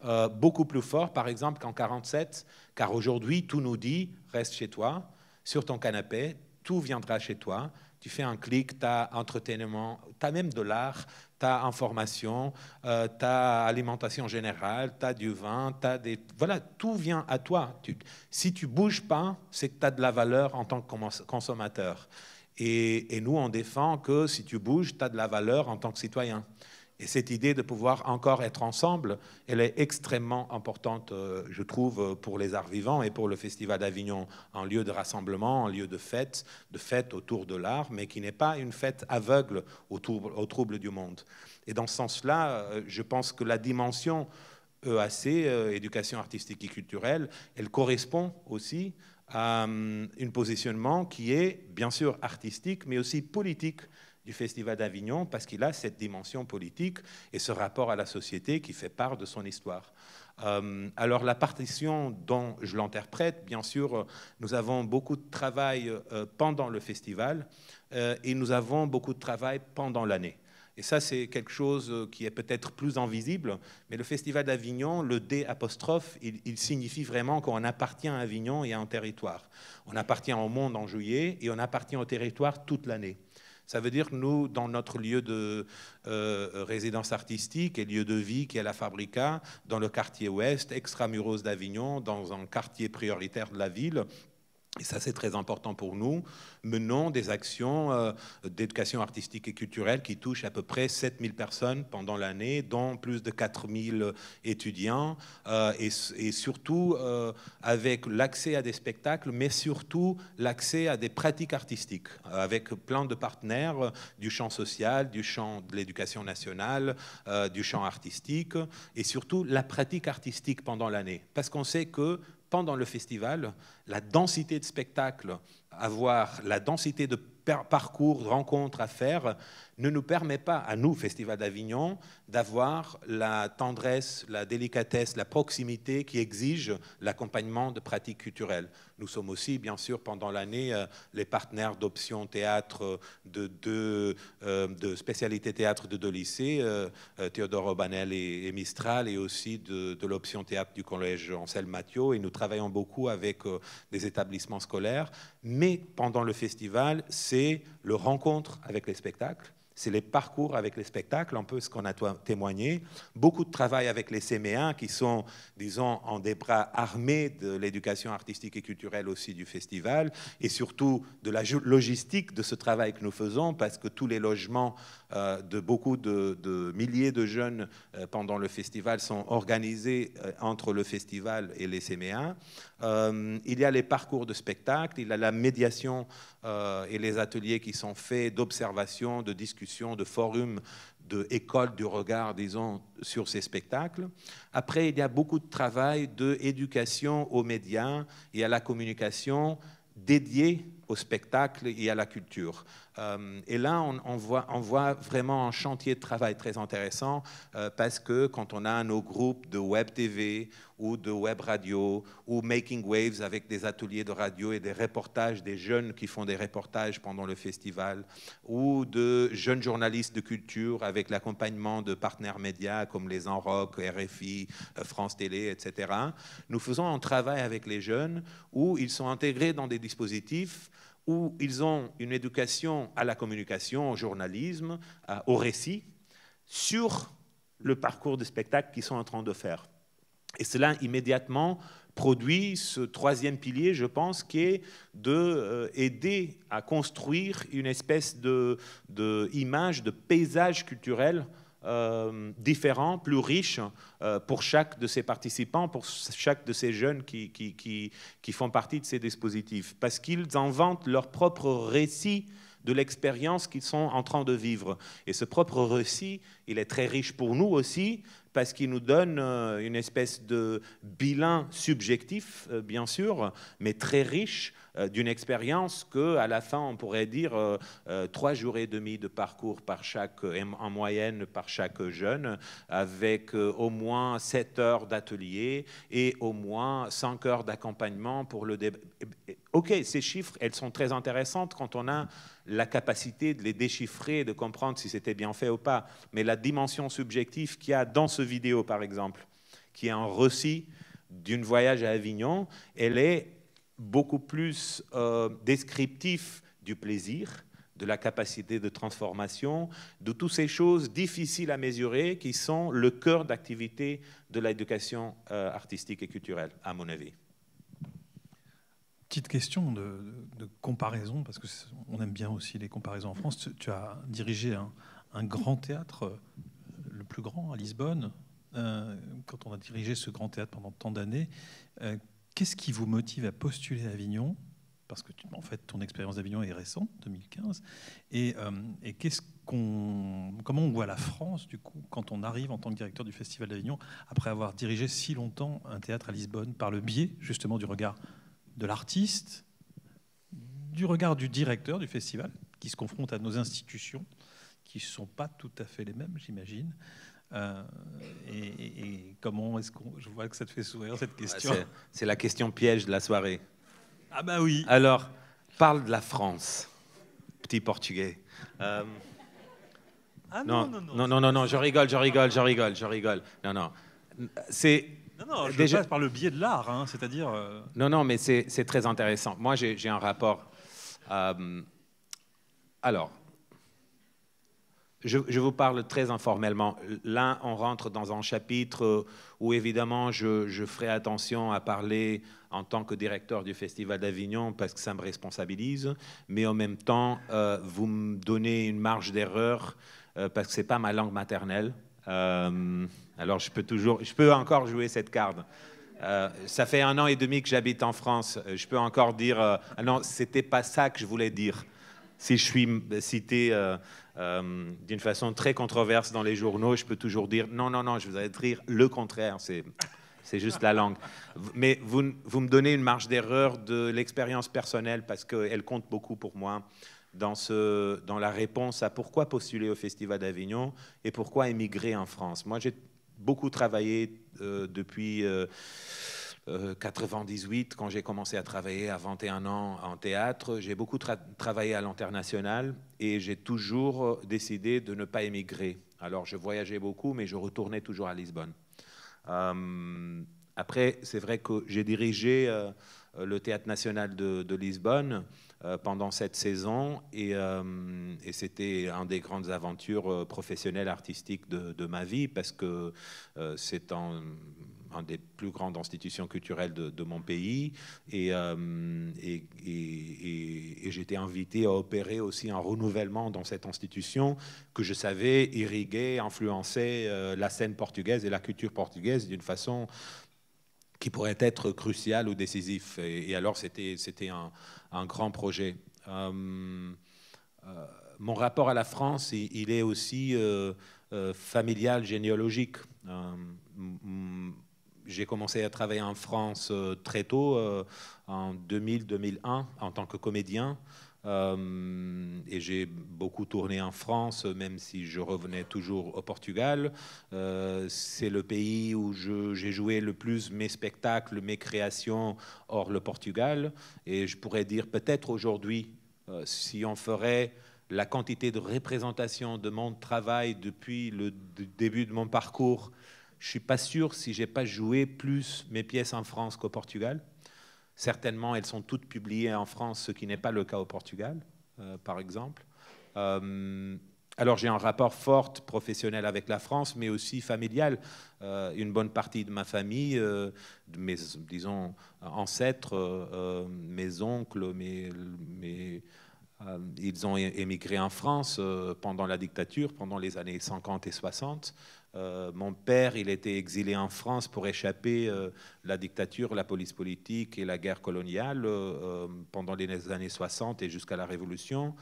euh, beaucoup plus fort, par exemple, qu'en 47, car aujourd'hui, tout nous dit, reste chez toi, sur ton canapé, tout viendra chez toi. Tu fais un clic, tu as entretenement, tu as même de l'art, tu as information, euh, tu as alimentation générale, tu as du vin, tu des... Voilà, tout vient à toi. Si tu bouges pas, c'est que tu as de la valeur en tant que consommateur. Et, et nous, on défend que si tu bouges, tu as de la valeur en tant que citoyen. Et cette idée de pouvoir encore être ensemble, elle est extrêmement importante, euh, je trouve, pour les arts vivants et pour le Festival d'Avignon, en lieu de rassemblement, en lieu de fête, de fête autour de l'art, mais qui n'est pas une fête aveugle au troubles, du monde. Et dans ce sens-là, euh, je pense que la dimension EAC, euh, éducation artistique et culturelle, elle correspond aussi à hum, un positionnement qui est, bien sûr, artistique, mais aussi politique du Festival d'Avignon parce qu'il a cette dimension politique et ce rapport à la société qui fait part de son histoire. Euh, alors la partition dont je l'interprète, bien sûr, nous avons beaucoup de travail euh, pendant le festival euh, et nous avons beaucoup de travail pendant l'année. Et ça, c'est quelque chose qui est peut-être plus invisible, mais le Festival d'Avignon, le D apostrophe, il signifie vraiment qu'on appartient à Avignon et à un territoire. On appartient au monde en juillet et on appartient au territoire toute l'année. Ça veut dire que nous, dans notre lieu de euh, résidence artistique et lieu de vie qui est la Fabrica, dans le quartier ouest, extramuros d'Avignon, dans un quartier prioritaire de la ville, et ça, c'est très important pour nous. Menons des actions euh, d'éducation artistique et culturelle qui touchent à peu près 7000 personnes pendant l'année, dont plus de 4000 étudiants, euh, et, surtout euh, avec l'accès à des spectacles, mais surtout l'accès à des pratiques artistiques, avec plein de partenaires du champ social, du champ de l'éducation nationale, du champ artistique, et surtout la pratique artistique pendant l'année. Parce qu'on sait que pendant le festival, la densité de spectacles à voir, la densité de parcours, de rencontres à faire, ne nous permet pas, à nous, Festival d'Avignon, d'avoir la tendresse, la délicatesse, la proximité qui exige l'accompagnement de pratiques culturelles. Nous sommes aussi, bien sûr, pendant l'année, euh, les partenaires d'options théâtre de deux, euh, spécialités théâtre de deux lycées, euh, Théodore Obanel et, Mistral, et aussi de, l'option théâtre du collège Ansel Mathieu. Et nous travaillons beaucoup avec des établissements scolaires. Mais pendant le festival, c'est le rencontre avec les spectacles c'est les parcours avec les spectacles, un peu ce qu'on a témoigné. Beaucoup de travail avec les Séméens qui sont, disons, en des bras armés de l'éducation artistique et culturelle aussi du festival et surtout de la logistique de ce travail que nous faisons parce que tous les logements euh, de beaucoup de, milliers de jeunes euh, pendant le festival sont organisés euh, entre le festival et les Séméens. Euh, il y a les parcours de spectacle, il y a la médiation euh, et les ateliers qui sont faits d'observation, de discussion, de forum, de du regard, disons, sur ces spectacles. Après, il y a beaucoup de travail d'éducation aux médias et à la communication dédiée au spectacle et à la culture. Euh, et là, on, voit, vraiment un chantier de travail très intéressant euh, parce que quand on a nos groupes de web TV ou de web radio ou making waves avec des ateliers de radio et des reportages des jeunes qui font des reportages pendant le festival ou de jeunes journalistes de culture avec l'accompagnement de partenaires médias comme les Enroc, RFI, euh, France Télé, etc. Nous faisons un travail avec les jeunes où ils sont intégrés dans des dispositifs où ils ont une éducation à la communication, au journalisme, au récit, sur le parcours de spectacle qu'ils sont en train de faire. Et cela immédiatement produit ce troisième pilier, je pense, qui est d'aider euh, à construire une espèce d'image, de, de, paysage culturel euh, différents, plus riches euh, pour chaque de ces participants, pour chaque de ces jeunes qui, qui font partie de ces dispositifs, parce qu'ils inventent leur propre récit de l'expérience qu'ils sont en train de vivre. Et ce propre récit il est très riche pour nous aussi parce qu'il nous donne euh, une espèce de bilan subjectif, euh, bien sûr, mais très riche euh, d'une expérience que, à la fin, on pourrait dire trois jours et demi de parcours par chaque, en moyenne par chaque jeune, avec au moins 7 heures d'atelier et au moins 5 heures d'accompagnement pour le débat. Ok, ces chiffres, elles sont très intéressantes quand on a la capacité de les déchiffrer de comprendre si c'était bien fait ou pas. Mais la dimension subjective qu'il y a dans ce vidéo, par exemple, qui est un récit d'une voyage à Avignon, elle est beaucoup plus euh, descriptif du plaisir, de la capacité de transformation, de toutes ces choses difficiles à mesurer qui sont le cœur d'activité de l'éducation euh, artistique et culturelle, à mon avis. Petite question de, comparaison, parce qu'on aime bien aussi les comparaisons en France. Tu, tu as dirigé un, un grand théâtre, euh, le plus grand à Lisbonne, euh, quand on a dirigé ce grand théâtre pendant tant d'années, euh, qu'est-ce qui vous motive à postuler à Avignon Parce que, en fait, ton expérience d'Avignon est récente, 2015. Et, qu'est-ce qu'on, comment on voit la France, du coup, quand on arrive en tant que directeur du Festival d'Avignon, après avoir dirigé si longtemps un théâtre à Lisbonne, par le biais, justement, du regard de l'artiste, du regard du directeur du festival, qui se confronte à nos institutions ne sont pas tout à fait les mêmes, j'imagine. Euh, et, comment est-ce qu'on... Je vois que ça te fait sourire, cette question. C'est la question piège de la soirée. Ah bah oui. Alors, parle de la France, petit portugais. Euh, ah non, non, non, non, non, non, je rigole, je rigole, je rigole, je rigole. Non, non. C'est... Non, non, je déjà... passe par le biais de l'art, hein, c'est-à-dire... Euh, non, non, mais c'est très intéressant. Moi, j'ai un rapport... alors, je, vous parle très informellement. Là, on rentre dans un chapitre où, évidemment, je, ferai attention à parler en tant que directeur du Festival d'Avignon parce que ça me responsabilise, mais en même temps, euh, vous me donnez une marge d'erreur euh, parce que ce n'est pas ma langue maternelle. Euh, alors, je peux, toujours, je peux encore jouer cette carte. ça fait un an et demi que j'habite en France. Je peux encore dire, Non, ah non, c'était pas ça que je voulais dire. Si je suis cité euh, d'une façon très controverse dans les journaux, je peux toujours dire non, non, non, je vous écrire dire le contraire. C'est. juste la langue. Mais vous, me donnez une marge d'erreur de l'expérience personnelle parce qu'elle compte beaucoup pour moi dans, ce, dans la réponse à pourquoi postuler au Festival d'Avignon et pourquoi émigrer en France. Moi, j'ai beaucoup travaillé euh, depuis... Euh, 98, euh, quand j'ai commencé à travailler à 21 ans en théâtre, j'ai beaucoup travaillé à l'international et j'ai toujours euh, décidé de ne pas émigrer. Alors je voyageais beaucoup, mais je retournais toujours à Lisbonne. Euh, après, c'est vrai que j'ai dirigé le Théâtre national de, Lisbonne pendant cette saison et, c'était une des grandes aventures professionnelles artistiques de, ma vie parce que c'est en un des plus grandes institutions culturelles de, mon pays. Euh, et, et, j'étais invité à opérer aussi un renouvellement dans cette institution que je savais irriguer, influencer euh, la scène portugaise et la culture portugaise d'une façon qui pourrait être cruciale ou décisive. Et, alors, c'était un, un, grand projet. Euh, mon rapport à la France, il, est aussi... familial, généalogique. Euh, j'ai commencé à travailler en France euh, très tôt, euh, en 2000-2001, en tant que comédien. Euh, et j'ai beaucoup tourné en France, même si je revenais toujours au Portugal. c'est le pays où j'ai joué le plus mes spectacles, mes créations hors le Portugal. Et je pourrais dire peut-être aujourd'hui, si on ferait la quantité de représentation de mon travail depuis le début de mon parcours je suis pas sûr si j'ai pas joué plus mes pièces en France qu'au Portugal. Certainement, elles sont toutes publiées en France, ce qui n'est pas le cas au Portugal, euh, par exemple. Euh, alors j'ai un rapport fort professionnel avec la France, mais aussi familial. Euh, une bonne partie de ma famille, de mes disons ancêtres, mes oncles, mes ils ont émigré en France pendant la dictature, pendant les années 50 et 60. Euh, mon père, il était exilé en France pour échapper à euh, la dictature, la police politique et la guerre coloniale euh, pendant les années 60 et jusqu'à la Révolution.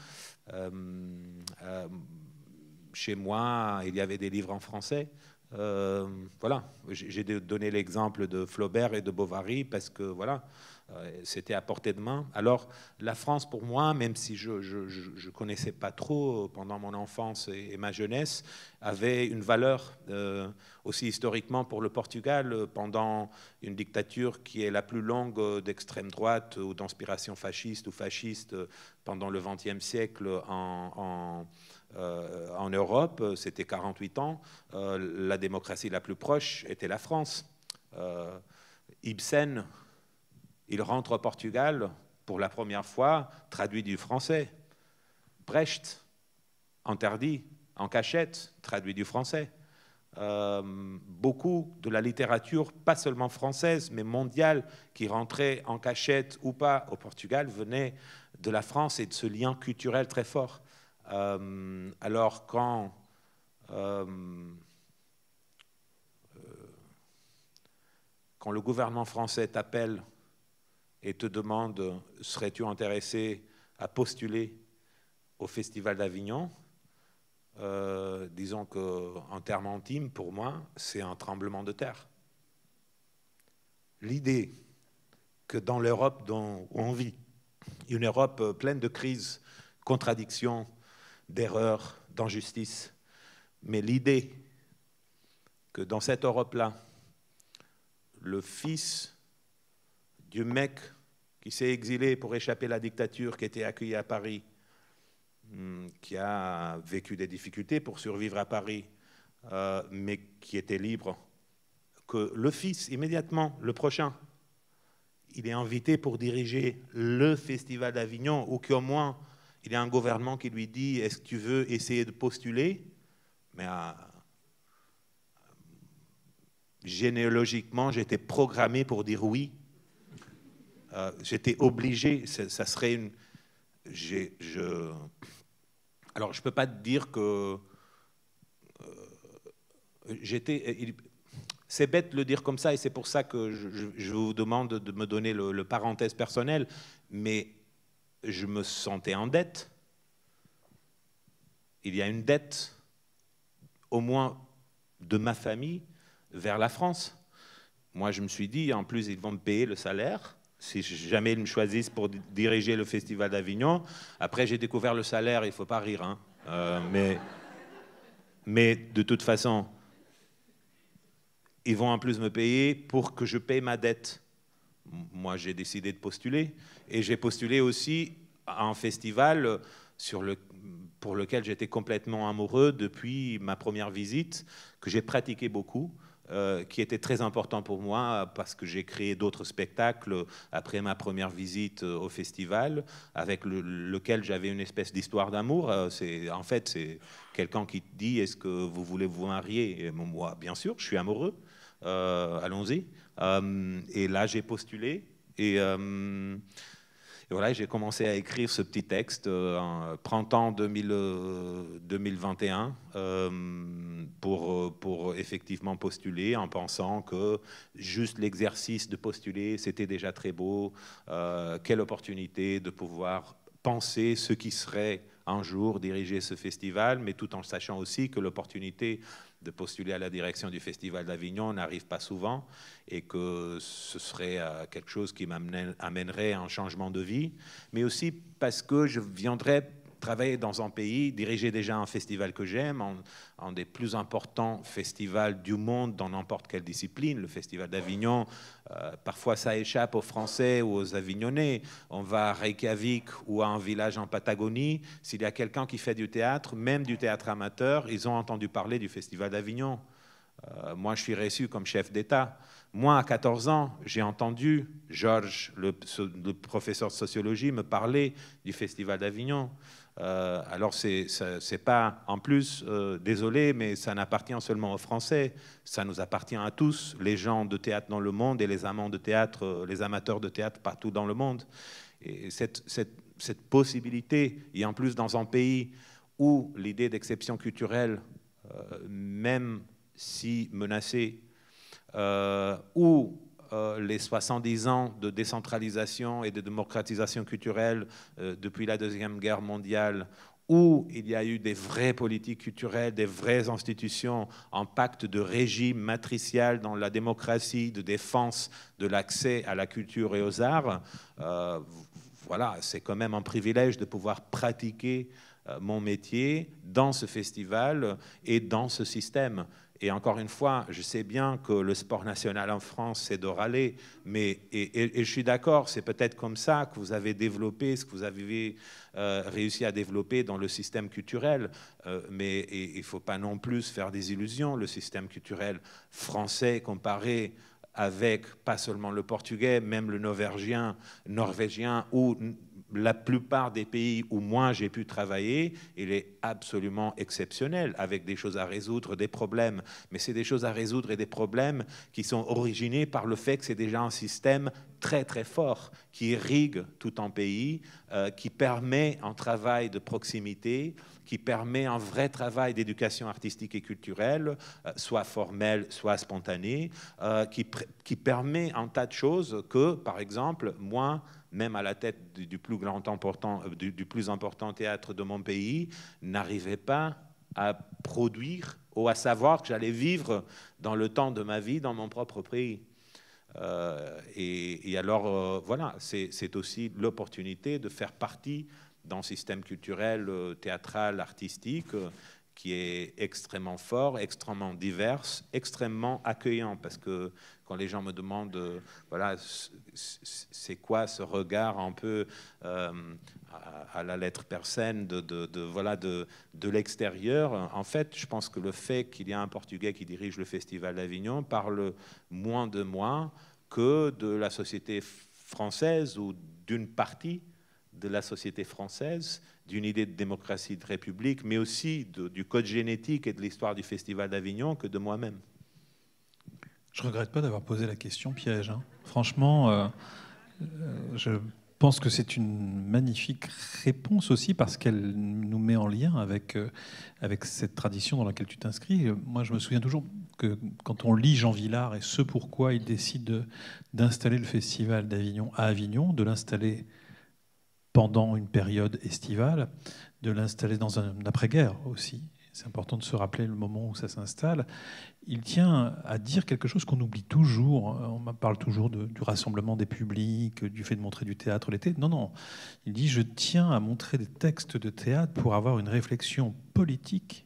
chez moi, il y avait des livres en français. voilà, j'ai donné l'exemple de Flaubert et de Bovary parce que voilà, euh, c'était à portée de main. Alors la France, pour moi, même si je ne connaissais pas trop pendant mon enfance et, ma jeunesse, avait une valeur euh, aussi historiquement pour le Portugal euh, pendant une dictature qui est la plus longue d'extrême droite ou d'inspiration fasciste ou fasciste pendant le XXe siècle en, Europe, c'était 48 ans, la démocratie la plus proche était la France. Ibsen, il rentre au Portugal pour la première fois, traduit du français. Brecht, interdit, en cachette, traduit du français. Euh, beaucoup de la littérature, pas seulement française, mais mondiale, qui rentrait en cachette ou pas au Portugal, venait de la France et de ce lien culturel très fort. Euh, alors quand euh, quand le gouvernement français t'appelle et te demande serais-tu intéressé à postuler au Festival d'Avignon, euh, disons que en termes intimes, pour moi, c'est un tremblement de terre. L'idée que dans l'Europe où on vit, une Europe pleine de crises, contradictions, d'erreurs, d'injustices, mais l'idée que dans cette Europe-là, le fils du mec qui s'est exilé pour échapper à la dictature, qui était accueilli à Paris, hmm, qui a vécu des difficultés pour survivre à Paris, euh, mais qui était libre, que le fils, immédiatement, le prochain, il est invité pour diriger le Festival d'Avignon, ou qu'au moins, il y a un gouvernement qui lui dit, est-ce que tu veux essayer de postuler Mais euh, généalogiquement, j'étais programmé pour dire oui euh, j'étais obligé, ça serait une... Alors, je ne peux pas te dire que... Euh, j'étais... C'est bête de le dire comme ça, et c'est pour ça que je, vous demande de me donner le, le parenthèse personnel, mais je me sentais en dette. Il y a une dette, au moins de ma famille, vers la France. Moi, je me suis dit, en plus, ils vont me payer le salaire, si jamais ils me choisissent pour diriger le Festival d'Avignon. Après, j'ai découvert le salaire, il ne faut pas rire. Hein. Euh, mais, de toute façon, ils vont en plus me payer pour que je paye ma dette. Moi, j'ai décidé de postuler. Et j'ai postulé aussi à un festival pour lequel j'étais complètement amoureux depuis ma première visite, que j'ai pratiqué beaucoup. Euh, qui était très important pour moi parce que j'ai créé d'autres spectacles après ma première visite euh, au festival, avec lequel j'avais une espèce d'histoire d'amour. Euh, c'est en fait c'est quelqu'un qui te dit est-ce que vous voulez vous marier Et Moi, bien sûr, je suis amoureux. Allons-y. et là, j'ai postulé et et voilà, j'ai commencé à écrire ce petit texte euh, en printemps 2021 euh, euh, pour, pour effectivement postuler en pensant que juste l'exercice de postuler, c'était déjà très beau. quelle opportunité de pouvoir penser ce qui serait un jour diriger ce festival, mais tout en sachant aussi que l'opportunité de postuler à la direction du Festival d'Avignon n'arrive pas souvent et que ce serait euh, quelque chose qui m'amènerait à un changement de vie, mais aussi parce que je viendrais travailler dans un pays, diriger déjà un festival que j'aime, un, des plus importants festivals du monde dans n'importe quelle discipline, le Festival d'Avignon. Euh, parfois, ça échappe aux Français ou aux Avignonnais. On va à Reykjavik ou à un village en Patagonie. S'il y a quelqu'un qui fait du théâtre, même du théâtre amateur, ils ont entendu parler du Festival d'Avignon. Euh, moi, je suis reçu comme chef d'État. Moi, à 14 ans, j'ai entendu Georges, le, professeur de sociologie, me parler du Festival d'Avignon. Euh, alors, c'est pas, en plus, euh, désolé, mais ça n'appartient seulement aux Français, ça nous appartient à tous, les gens de théâtre dans le monde et les amants de théâtre, euh, les amateurs de théâtre partout dans le monde. Et cette, cette, cette possibilité, et en plus dans un pays où l'idée d'exception culturelle, même si menacée, où euh, les 70 ans de décentralisation et de démocratisation culturelle euh, depuis la Deuxième Guerre mondiale, où il y a eu des vraies politiques culturelles, des vraies institutions en pacte de régime matricial dans la démocratie, de défense de l'accès à la culture et aux arts, euh, voilà, c'est quand même un privilège de pouvoir pratiquer mon métier dans ce festival et dans ce système. Et encore une fois, je sais bien que le sport national en France, c'est de râler, mais et, je suis d'accord, c'est peut-être comme ça que vous avez développé ce que vous avez euh, réussi à développer dans le système culturel. Euh, mais il ne faut pas non plus faire des illusions. Le système culturel français comparé avec pas seulement le portugais, même le norvégien, norvégien ou la plupart des pays où moi j'ai pu travailler, il est absolument exceptionnel, avec des choses à résoudre, des problèmes. Mais c'est des choses à résoudre et des problèmes qui sont originés par le fait que c'est déjà un système très très fort qui irrigue tout un pays, euh, qui permet un travail de proximité, qui permet un vrai travail d'éducation artistique et culturelle, euh, soit formelle soit spontanée euh, qui, qui permet un tas de choses que, par exemple, moi, même à la tête du, plus, grand important, euh, du, plus important théâtre de mon pays, n'arrivait pas à produire ou à savoir que j'allais vivre dans le temps de ma vie dans mon propre pays. Euh, et, alors, euh, voilà, c'est aussi l'opportunité de faire partie d'un système culturel, théâtral, artistique, qui est extrêmement fort, extrêmement divers, extrêmement accueillant, parce que quand les gens me demandent, euh, voilà, c'est quoi ce regard un peu euh, à, la lettre persane de, voilà de, l'extérieur. En fait, je pense que le fait qu'il y a un Portugais qui dirige le Festival d'Avignon parle moins de moi que de la société française ou d'une partie de la société française, d'une idée de démocratie de république, mais aussi du code génétique et de l'histoire du Festival d'Avignon que de moi-même. Je regrette pas d'avoir posé la question piège. Hein. Franchement, euh, euh, je pense que c'est une magnifique réponse aussi parce qu'elle nous met en lien avec, euh, avec cette tradition dans laquelle tu t'inscris. Moi, je me souviens toujours que quand on lit Jean Villard et ce pourquoi il décide d'installer le festival d'Avignon à Avignon, de l'installer pendant une période estivale, de l'installer dans un après-guerre aussi, c'est important de se rappeler le moment où ça s'installe, il tient à dire quelque chose qu'on oublie toujours. On parle toujours du rassemblement des publics, du fait de montrer du théâtre l'été. Non, non. Il dit, je tiens à montrer des textes de théâtre pour avoir une réflexion politique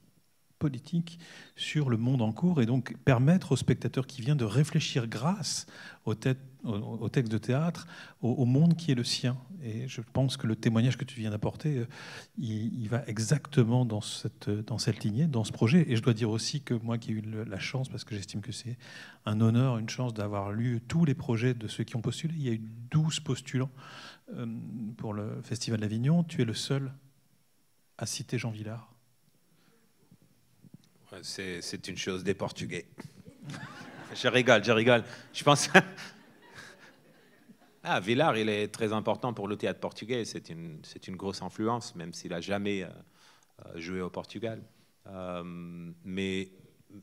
politique sur le monde en cours et donc permettre au spectateurs qui vient de réfléchir grâce au, tête, au, texte de théâtre, au, monde qui est le sien. Et je pense que le témoignage que tu viens d'apporter, euh, il, va exactement dans cette, dans cette lignée, dans ce projet. Et je dois dire aussi que moi qui ai eu la chance, parce que j'estime que c'est un honneur, une chance d'avoir lu tous les projets de ceux qui ont postulé, il y a eu 12 postulants euh, pour le Festival d'Avignon, tu es le seul à citer Jean Villard. C'est une chose des Portugais. je rigole, je rigole. Je pense. ah, Villars, il est très important pour le théâtre portugais. C'est une, grosse influence, même s'il n'a jamais euh, euh, joué au Portugal. Euh, mais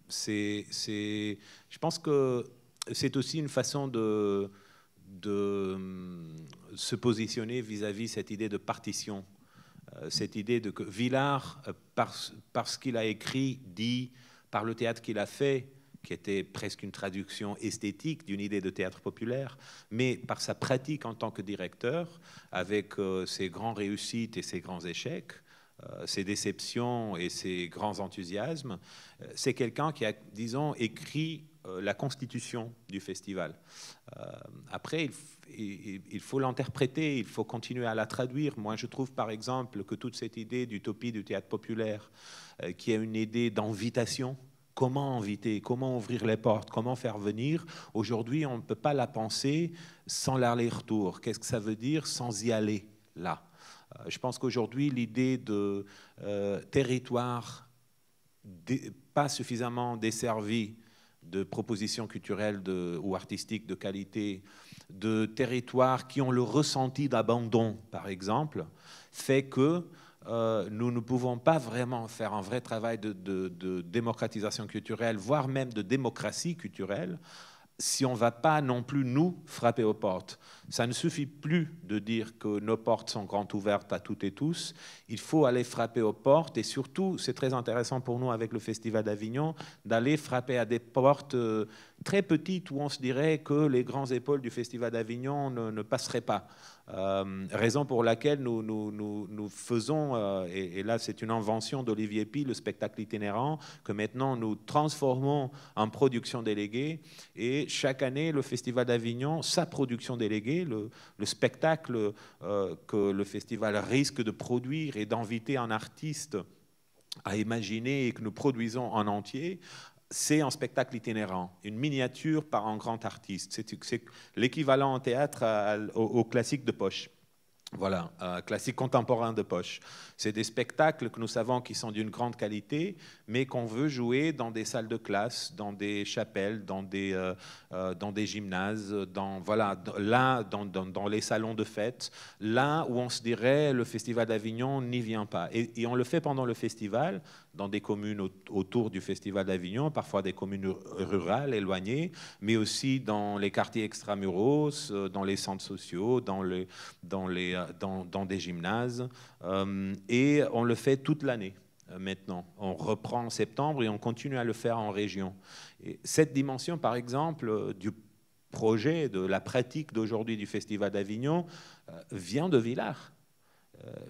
c'est. Je pense que c'est aussi une façon de, hum, se positionner vis à -vis cette idée de partition euh, cette idée de que Villard, euh, parce, ce qu'il a écrit, dit, par le théâtre qu'il a fait, qui était presque une traduction esthétique d'une idée de théâtre populaire, mais par sa pratique en tant que directeur, avec euh, ses grandes réussites et ses grands échecs, ses déceptions et ses grands enthousiasmes, c'est quelqu'un qui a, disons, écrit la constitution du festival. Euh, après, il, faut l'interpréter, il faut continuer à la traduire. Moi, je trouve, par exemple, que toute cette idée d'utopie du théâtre populaire, euh, qui est une idée d'invitation, comment inviter, comment ouvrir les portes, comment faire venir, aujourd'hui, on ne peut pas la penser sans l'aller-retour. Qu'est-ce que ça veut dire sans y aller là euh, Je pense qu'aujourd'hui, l'idée de territoire pas suffisamment desservi de propositions culturelles ou artistiques de qualité, de territoires qui ont le ressenti d'abandon, par exemple, fait que euh, nous ne pouvons pas vraiment faire un vrai travail de démocratisation culturelle, voire même de démocratie culturelle, si on ne va pas non plus nous frapper aux portes. Ça ne suffit plus de dire que nos portes sont grandes ouvertes à toutes et tous. Il faut aller frapper aux portes et surtout, c'est très intéressant pour nous avec le Festival d'Avignon, d'aller frapper à des portes euh, très petites où on se dirait que les grands épaules du Festival d'Avignon ne, ne passeraient pas. Euh, raison pour laquelle nous, nous, faisons, euh, et, là c'est une invention d'Olivier Pi, le spectacle itinérant, que maintenant nous transformons en production déléguée. Et chaque année, le Festival d'Avignon, sa production déléguée, le, spectacle euh, que le festival risque de produire et d'inviter un artiste à imaginer et que nous produisons en entier, c'est un spectacle itinérant, une miniature par un grand artiste. C'est l'équivalent en théâtre aux classiques au, classique de poche. Voilà, classique contemporain de poche. C'est des spectacles que nous savons qui sont d'une grande qualité, mais qu'on veut jouer dans des salles de classe, dans des chapelles, dans des, euh, euh, gymnases, dans, là, dans, les salons de fête, là où on se dirait le Festival d'Avignon n'y vient pas. et on le fait pendant le festival, dans des communes autour du Festival d'Avignon, parfois des communes rurales, éloignées, mais aussi dans les quartiers extramuros, euh, dans les centres sociaux, dans, les, dans, les, euh, dans, dans des gymnases. Euh, et on le fait toute l'année maintenant. On reprend en septembre et on continue à le faire en région. Et cette dimension, par exemple, du projet, de la pratique d'aujourd'hui du Festival d'Avignon, vient de Villars.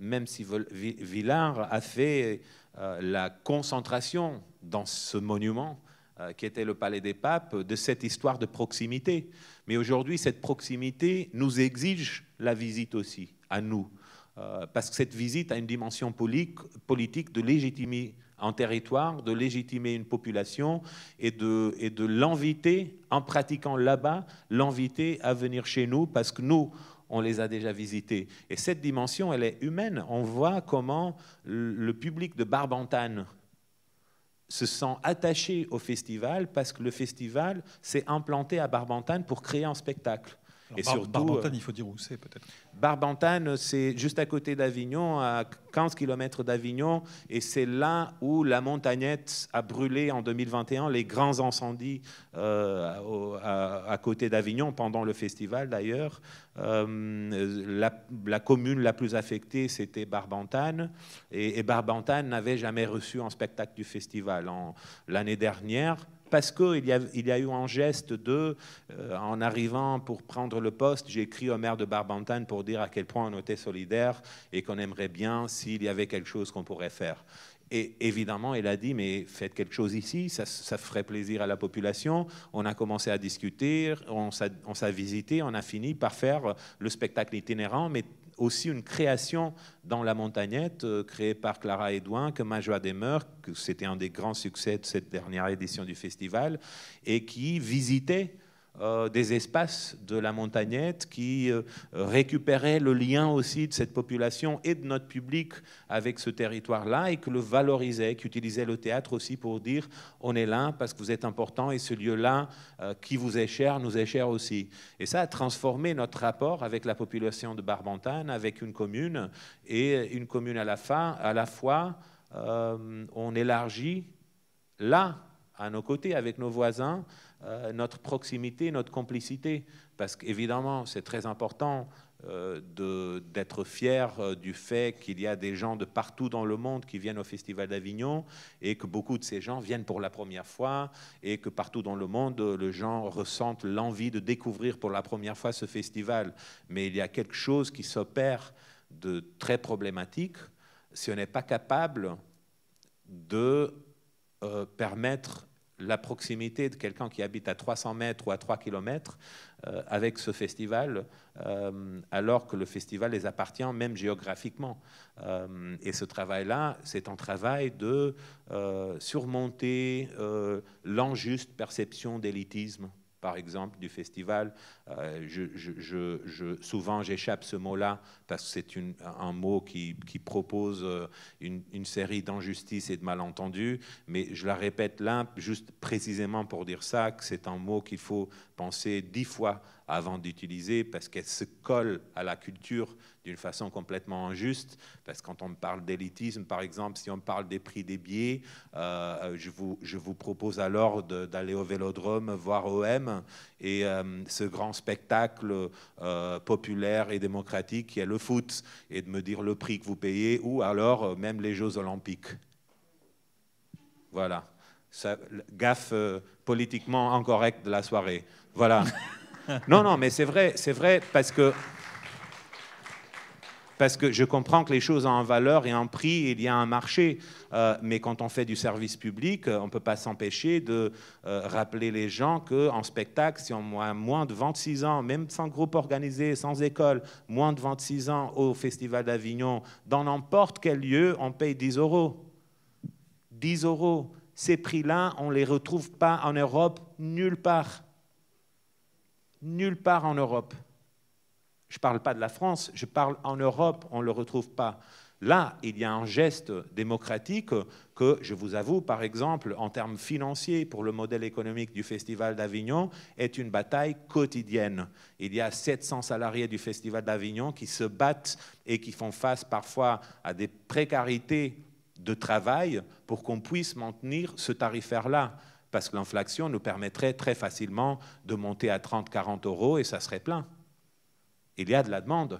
Même si Villars a fait euh, la concentration dans ce monument euh, qui était le Palais des Papes, de cette histoire de proximité. Mais aujourd'hui, cette proximité nous exige la visite aussi, à nous, euh, parce que cette visite a une dimension politique de légitimer un territoire, de légitimer une population et de, et de l'inviter, en pratiquant là-bas, l'inviter à venir chez nous, parce que nous, on les a déjà visités. Et cette dimension, elle est humaine. On voit comment le public de Barbantane se sent attaché au festival parce que le festival s'est implanté à Barbantane pour créer un spectacle. Barbantane, euh, il faut dire où c'est peut-être. Barbantane, c'est juste à côté d'Avignon, à 15 km d'Avignon, et c'est là où la montagnette a brûlé en 2021 les grands incendies euh, à, côté d'Avignon, pendant le festival d'ailleurs. Euh, la, commune la plus affectée, c'était Barbantane, et, et Barbantane n'avait jamais reçu un spectacle du festival. L'année dernière, parce qu'il y, a, y eu un geste de, euh, en arrivant pour prendre le poste, j'ai écrit au maire de Barbantane pour dire à quel point on était solidaire et qu'on aimerait bien s'il y avait quelque chose qu'on pourrait faire. Et évidemment, il a dit, mais faites quelque chose ici, ça, ferait plaisir à la population. On a commencé à discuter, on s'est visité, on a fini par faire le spectacle itinérant, mais aussi une création dans la montagnette euh, créée par Clara Edouin, que Majoa Demer, demeure, que c'était un des grands succès de cette dernière édition du festival, et qui visitait euh, des espaces de la montagnette qui euh, récupéraient le lien aussi de cette population et de notre public avec ce territoire-là et que le valorisaient, qui utilisaient le théâtre aussi pour dire on est là parce que vous êtes important et ce lieu-là euh, qui vous est cher nous est cher aussi. Et ça a transformé notre rapport avec la population de Barbantane, avec une commune et une commune à la, fin, à la fois. on élargit là, à nos côtés, avec nos voisins, euh, notre proximité, notre complicité. Parce qu'évidemment, c'est très important euh, d'être fier euh, du fait qu'il y a des gens de partout dans le monde qui viennent au Festival d'Avignon et que beaucoup de ces gens viennent pour la première fois et que partout dans le monde, le les gens ressentent l'envie de découvrir pour la première fois ce festival. Mais il y a quelque chose qui s'opère de très problématique si on n'est pas capable de permettre la proximité de quelqu'un qui habite à 300 mètres ou à 3 km euh, avec ce festival, euh, alors que le festival les appartient même géographiquement. Euh, et ce travail-là, c'est un travail de surmonter l'injuste perception d'élitisme par exemple, du festival. Euh, je, souvent, j'échappe ce mot-là parce que c'est un mot qui, propose euh, une, une série d'injustices et de malentendus, mais je la répète là, juste précisément pour dire ça, que c'est un mot qu'il faut penser dix fois avant d'utiliser parce qu'elle se colle à la culture d'une façon complètement injuste, parce que quand on parle d'élitisme, par exemple, si on parle des prix des billets, euh, je, vous, je vous propose alors d'aller au Vélodrome voir OM et euh, ce grand spectacle euh, populaire et démocratique qui est le foot, et de me dire le prix que vous payez, ou alors même les Jeux olympiques. Voilà. gaffe politiquement incorrect de la soirée. Voilà. [laughs] non, non, mais c'est vrai, c'est vrai, parce que parce que je comprends que les choses ont une valeur et un prix, il y a un marché, euh, mais quand on fait du service public, euh, on ne peut pas s'empêcher de euh, rappeler les gens qu'en spectacle, si on a moins de 26 ans, même sans groupe organisé, sans école, moins de 26 ans au Festival d'Avignon, dans n'importe quel lieu, on paye 10 euros. 10 euros. Ces prix-là, on ne les retrouve pas en Europe, nulle part. Nulle part en Europe. Je ne parle pas de la France, je parle en Europe, on ne le retrouve pas. Là, il y a un geste démocratique que, je vous avoue, par exemple, en termes financiers, pour le modèle économique du Festival d'Avignon, est une bataille quotidienne. Il y a 700 salariés du Festival d'Avignon qui se battent et qui font face parfois à des précarités de travail pour qu'on puisse maintenir ce tarifaire-là. Parce que l'inflation nous permettrait très facilement de monter à 30-40 euros et ça serait plein il y a de la demande.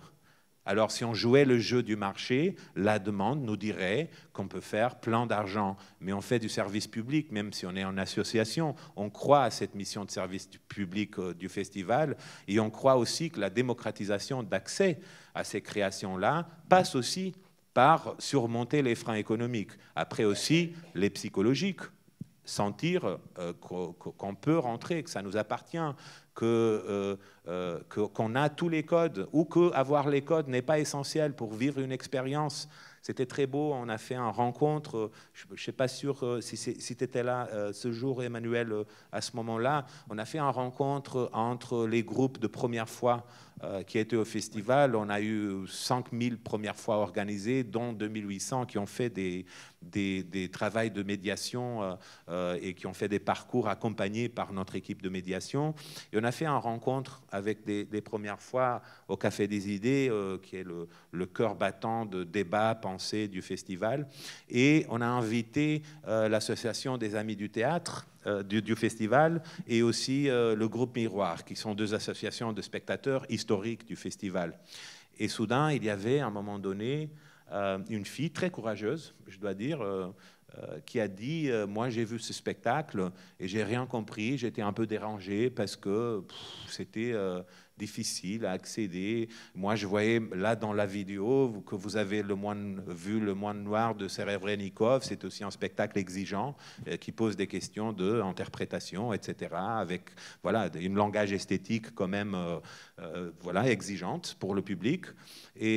Alors si on jouait le jeu du marché, la demande nous dirait qu'on peut faire plein d'argent, mais on fait du service public, même si on est en association. On croit à cette mission de service public euh, du festival et on croit aussi que la démocratisation d'accès à ces créations-là passe aussi par surmonter les freins économiques, après aussi les psychologiques sentir euh, qu'on peut rentrer, que ça nous appartient, qu'on euh, euh, que, qu'on a tous les codes, ou que avoir les codes n'est pas essentiel pour vivre une expérience. C'était très beau, on a fait un rencontre, je ne sais pas sûr si, si tu étais là ce jour, Emmanuel, à ce moment-là, on a fait un rencontre entre les groupes de première fois euh, qui a été au festival. On a eu 5000 premières fois organisées, dont 2800 qui ont fait des, des, travaux de médiation euh, euh, et qui ont fait des parcours accompagnés par notre équipe de médiation. Et on a fait une rencontre avec des, premières fois au Café des Idées, qui est le, cœur battant de débats, pensées du festival. Et on a invité l'association des Amis du Théâtre euh, du, festival, et aussi euh, le groupe Miroir, qui sont deux associations de spectateurs historiques du festival. Et soudain, il y avait à un moment donné euh, une fille très courageuse, je dois dire, qui a dit Moi, j'ai vu ce spectacle et j'ai rien compris, j'étais un peu dérangé parce que c'était difficile à accéder. Moi, je voyais là dans la vidéo que vous avez le vu le moine noir de Nikov, C'est aussi un spectacle exigeant euh, qui pose des questions d'interprétation, etc. Avec voilà une langage esthétique quand même euh, euh, voilà exigeante pour le public. Et,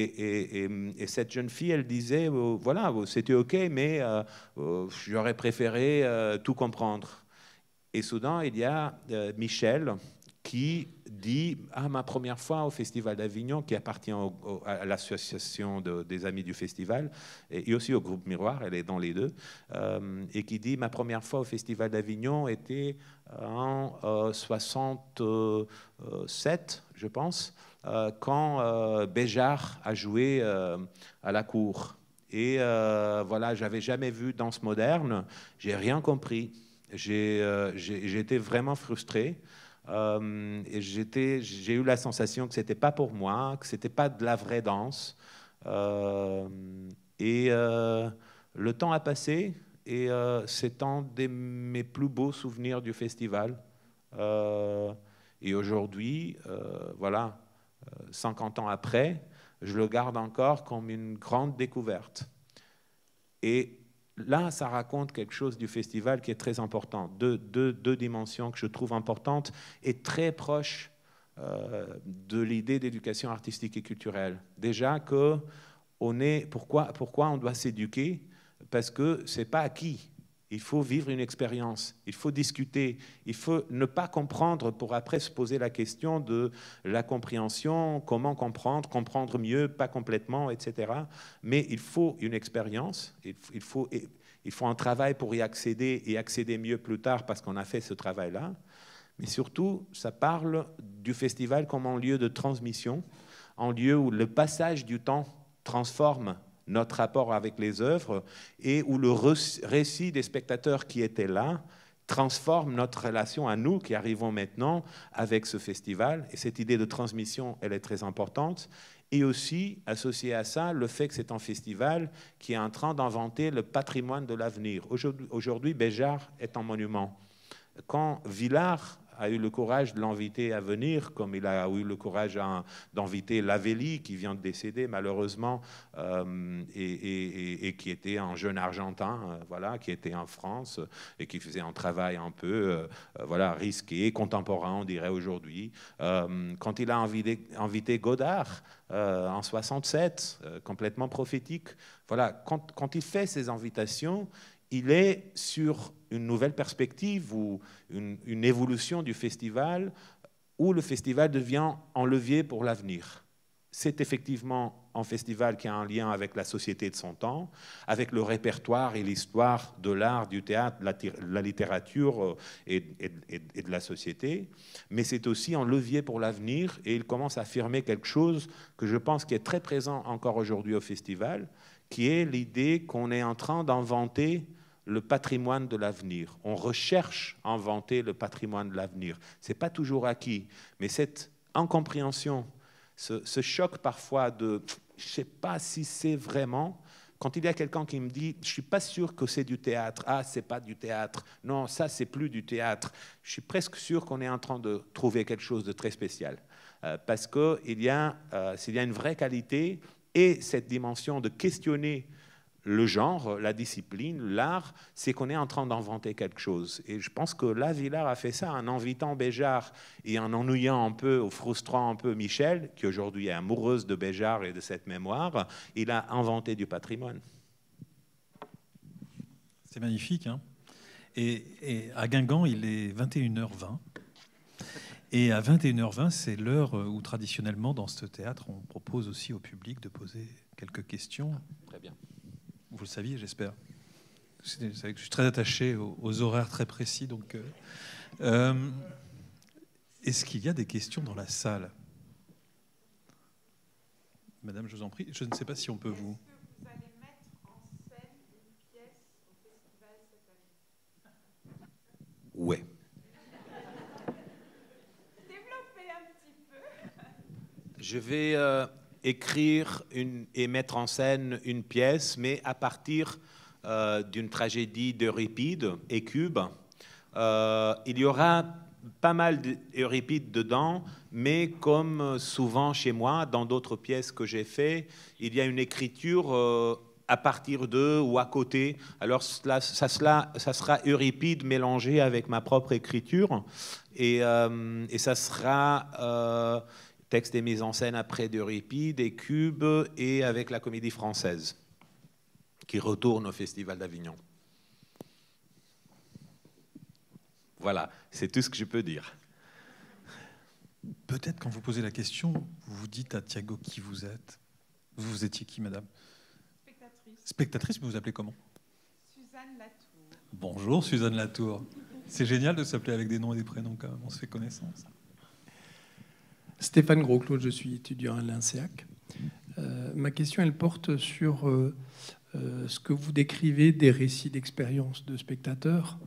cette jeune fille, elle disait voilà c'était ok, mais j'aurais préféré tout comprendre. Et soudain, il y a Michel qui dit ah, ma première fois au Festival d'Avignon, qui appartient à l'association des amis du festival, et, aussi au groupe Miroir, elle est dans les deux, euh, et qui dit Ma première fois au Festival d'Avignon était en 67, euh, je pense, euh, quand Béjart a joué à la cour. Et voilà, j'avais jamais vu danse moderne, j'ai rien compris. J'ai, j'ai, j'étais vraiment frustré. Euh, j'ai eu la sensation que ce c'était pas pour moi, que c'était pas de la vraie danse. Euh, et euh, le temps a passé et euh, c'est un de mes plus beaux souvenirs du festival. et aujourd'hui, voilà, 50 ans après, je le garde encore comme une grande découverte. Et là, ça raconte quelque chose du festival qui est très important. Deux, deux, dimensions que je trouve importantes et très proches euh, de l'idée d'éducation artistique et culturelle. Déjà que on est, pourquoi, pourquoi on doit s'éduquer Parce que c'est pas acquis. Il faut vivre une expérience, il faut discuter, il faut ne pas comprendre pour après se poser la question de la compréhension, comment comprendre, comprendre mieux, pas complètement, etc. Mais il faut une expérience, il, faut, il faut un travail pour y accéder et accéder mieux plus tard parce qu'on a fait ce travail-là. Mais surtout, ça parle du festival comme un lieu de transmission, un lieu où le passage du temps transforme notre rapport avec les œuvres et où le récit des spectateurs qui étaient là transforme notre relation à nous qui arrivons maintenant avec ce festival. Et cette idée de transmission, elle est très importante. Et aussi, associé à ça, le fait que c'est un festival qui est en train d'inventer le patrimoine de l'avenir. Aujourd'hui, Béjar est un monument. Quand Villard a eu le courage de l'inviter à venir, comme il a eu le courage d'inviter Lavelli, qui vient de décéder malheureusement, euh, et, qui était un jeune Argentin, euh, voilà, qui était en France et qui faisait un travail un peu euh, voilà, risqué, contemporain, on dirait aujourd'hui. quand il a invité, Godard, en 67, complètement prophétique. Voilà, quand, il fait ses invitations, il est sur une nouvelle perspective ou une, évolution du festival où le festival devient un levier pour l'avenir. C'est effectivement un festival qui a un lien avec la société de son temps, avec le répertoire et l'histoire de l'art, du théâtre, de la, littérature euh, et, et, de la société, mais c'est aussi un levier pour l'avenir et il commence à affirmer quelque chose que je pense qui est très présent encore aujourd'hui au festival, qui est l'idée qu'on est en train d'inventer le patrimoine de l'avenir. On recherche à inventer le patrimoine de l'avenir. Ce n'est pas toujours acquis, mais cette incompréhension, ce, choc parfois de je ne sais pas si c'est vraiment. Quand il y a quelqu'un qui me dit je ne suis pas sûr que c'est du théâtre, ah, c'est pas du théâtre, non, ça, c'est plus du théâtre, je suis presque sûr qu'on est en train de trouver quelque chose de très spécial. Euh, parce que y, euh, y, a une vraie qualité et cette dimension de questionner le genre, la discipline, l'art, c'est qu'on est en train d'inventer quelque chose. Et je pense que là, Villard a fait ça en invitant Béjart et en ennuyant un peu, ou frustrant un peu Michel, qui aujourd'hui est amoureuse de Béjart et de cette mémoire, il a inventé du patrimoine. C'est magnifique. Hein. et, à Guingamp, il est 21h20. Et à 21h20, c'est l'heure où traditionnellement, dans ce théâtre, on propose aussi au public de poser quelques questions. très bien vous le saviez, j'espère. Je suis très attaché aux, horaires très précis. Donc, euh, euh, est-ce qu'il y a des questions dans la salle Madame, je vous en prie. Je ne sais pas si on peut vous. Ouais. Développer un petit peu. Je vais euh, écrire une, et mettre en scène une pièce, mais à partir euh, d'une tragédie d'Euripide et Cube. Euh, il y aura pas mal d'Euripide dedans, mais comme souvent chez moi, dans d'autres pièces que j'ai faites, il y a une écriture euh, à partir d'eux ou à côté. Alors cela, ça, ça sera Euripide mélangé avec ma propre écriture, et, et ça sera texte et mise en scène après de répits, des cubes et avec la comédie française qui retourne au Festival d'Avignon. Voilà, c'est tout ce que je peux dire. Peut-être quand vous posez la question, vous vous dites à Thiago qui vous êtes. Vous, vous étiez qui, madame Spectatrice. Spectatrice, vous vous appelez comment Suzanne Latour. Bonjour, Suzanne Latour. C'est génial de s'appeler avec des noms et des prénoms quand même, on se fait connaissance. Stéphane gros je suis étudiant à l'INSEAC. Euh, ma question, elle porte sur euh, euh, ce que vous décrivez des récits d'expérience de spectateurs.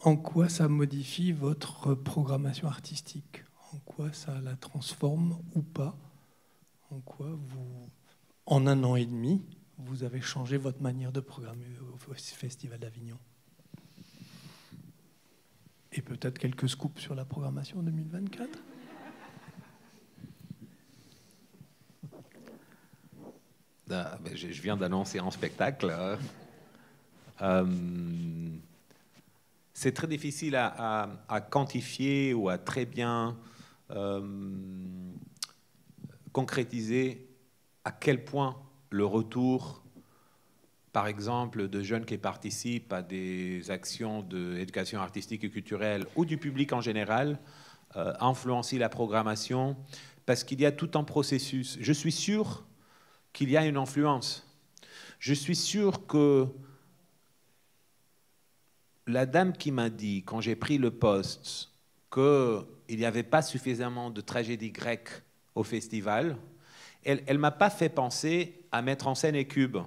En quoi ça modifie votre programmation artistique En quoi ça la transforme ou pas En quoi vous, en un an et demi, vous avez changé votre manière de programmer au Festival d'Avignon Et peut-être quelques scoops sur la programmation 2024 Ben, je viens d'annoncer en spectacle. Hein. Euh, c'est très difficile à, quantifier ou à très bien euh, concrétiser à quel point le retour, par exemple, de jeunes qui participent à des actions d'éducation artistique et culturelle ou du public en général, euh, influencie la programmation, parce qu'il y a tout un processus. Je suis sûr qu'il y a une influence. Je suis sûr que la dame qui m'a dit, quand j'ai pris le poste, qu'il n'y avait pas suffisamment de tragédies grecques au festival, elle ne m'a pas fait penser à mettre en scène Écube.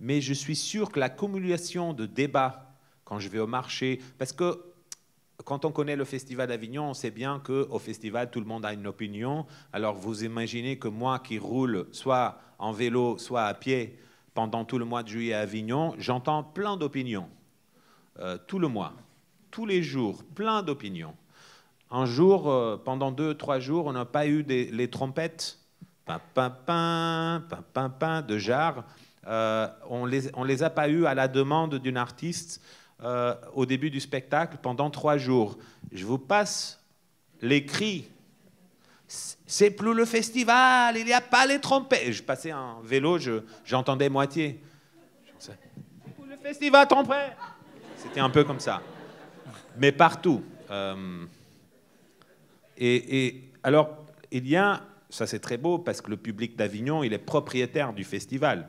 Mais je suis sûr que l'accumulation de débats, quand je vais au marché, parce que quand on connaît le Festival d'Avignon, on sait bien que qu'au festival, tout le monde a une opinion. Alors vous imaginez que moi qui roule soit en vélo, soit à pied pendant tout le mois de juillet à Avignon, j'entends plein d'opinions. Euh, tout le mois, tous les jours, plein d'opinions. Un jour, euh, pendant deux, trois jours, on n'a pas eu des, les trompettes pin, pin, pin, pin, de jarre. Euh, on les, ne les a pas eues à la demande d'une artiste euh, au début du spectacle pendant trois jours. Je vous passe les cris. C'est plus le festival, il n'y a pas les trompettes. Je passais un vélo, j'entendais moitié. le festival trompette. C'était un peu comme ça. Mais partout. Euh, et, et alors, il y a, ça c'est très beau parce que le public d'Avignon, il est propriétaire du festival.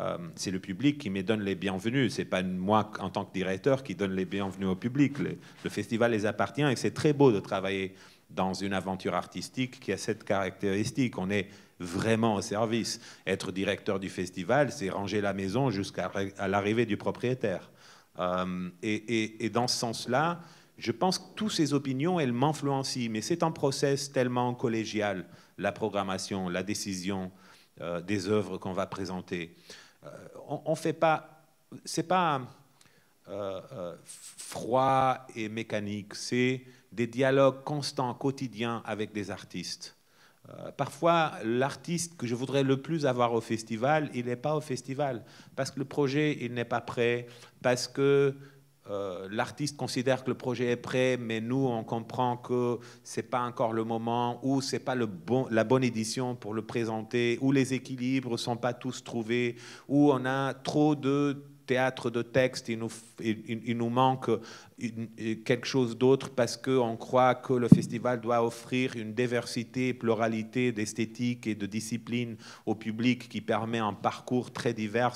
Euh, c'est le public qui me donne les bienvenus. C'est pas moi en tant que directeur qui donne les bienvenus au public. Le, festival les appartient et c'est très beau de travailler dans une aventure artistique qui a cette caractéristique. On est vraiment au service. Être directeur du festival, c'est ranger la maison jusqu'à l'arrivée du propriétaire. Euh, et, dans ce sens-là, je pense que toutes ces opinions, elles m'influencient, mais c'est un process tellement collégial, la programmation, la décision euh, des œuvres qu'on va présenter. Euh, on, ne fait pas, c'est pas euh, euh, froid et mécanique, c'est des dialogues constants, quotidiens avec des artistes. parfois, l'artiste que je voudrais le plus avoir au festival, il n'est pas au festival parce que le projet, il n'est pas prêt, parce que euh, l'artiste considère que le projet est prêt, mais nous, on comprend que c'est pas encore le moment, ou c'est pas le bon, la bonne édition pour le présenter, ou les équilibres sont pas tous trouvés, ou on a trop de théâtre de texte, il nous, il, nous manque quelque chose d'autre parce qu'on croit que le festival doit offrir une diversité, pluralité d'esthétique et de discipline au public qui permet un parcours très divers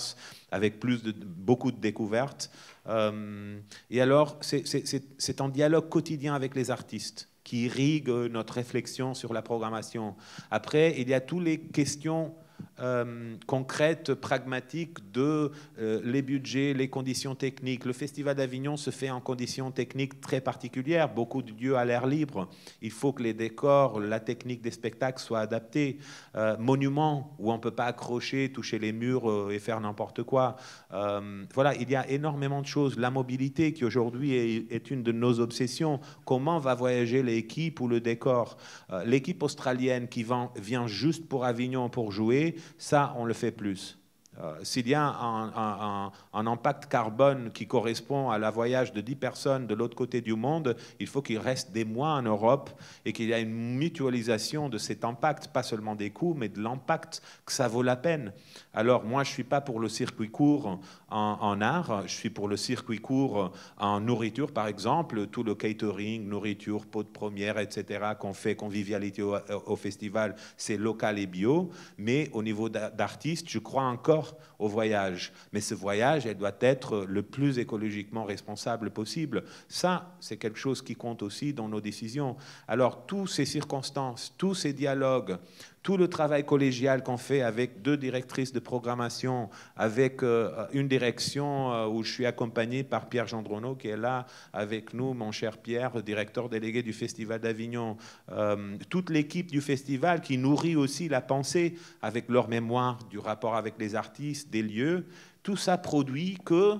avec plus de, beaucoup de découvertes. Euh, et alors, c'est un dialogue quotidien avec les artistes qui irrigue notre réflexion sur la programmation. Après, il y a toutes les questions euh, concrète, pragmatique de euh, les budgets, les conditions techniques. Le Festival d'Avignon se fait en conditions techniques très particulières, beaucoup de lieux à l'air libre. Il faut que les décors, la technique des spectacles soient adaptés. Euh, monument monuments où on ne peut pas accrocher, toucher les murs euh, et faire n'importe quoi. voilà, il y a énormément de choses. La mobilité qui aujourd'hui est, une de nos obsessions. Comment va voyager l'équipe ou le décor L'équipe australienne qui vient juste pour Avignon pour jouer, ça, on le fait plus. Euh, s'il y a un, un, impact carbone qui correspond à la voyage de 10 personnes de l'autre côté du monde, il faut qu'il reste des mois en Europe et qu'il y ait une mutualisation de cet impact, pas seulement des coûts, mais de l'impact, que ça vaut la peine. Alors moi, je ne suis pas pour le circuit court en, art, je suis pour le circuit court en nourriture, par exemple, tout le catering, nourriture, pot de première, etc., qu'on fait convivialité au, festival, c'est local et bio. Mais au niveau d'artiste, je crois encore au voyage. Mais ce voyage, elle doit être le plus écologiquement responsable possible. Ça, c'est quelque chose qui compte aussi dans nos décisions. Alors, toutes ces circonstances, tous ces dialogues, tout le travail collégial qu'on fait avec deux directrices de programmation, avec euh, une direction euh, où je suis accompagné par Pierre Gendronneau qui est là avec nous, mon cher Pierre, directeur délégué du Festival d'Avignon, euh, toute l'équipe du festival qui nourrit aussi la pensée avec leur mémoire du rapport avec les artistes, des lieux, tout ça produit que,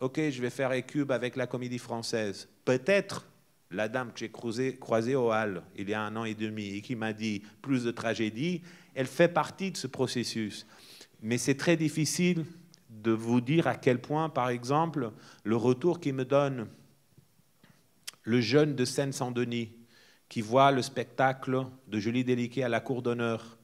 ok, je vais faire Écube avec la comédie française. Peut-être la dame que j'ai croisée, au Hall il y a un an et demi et qui m'a dit plus de tragédie, elle fait partie de ce processus. Mais c'est très difficile de vous dire à quel point, par exemple, le retour qui me donne le jeune de Seine-Saint-Denis qui voit le spectacle de Julie Deliquet à la Cour d'honneur,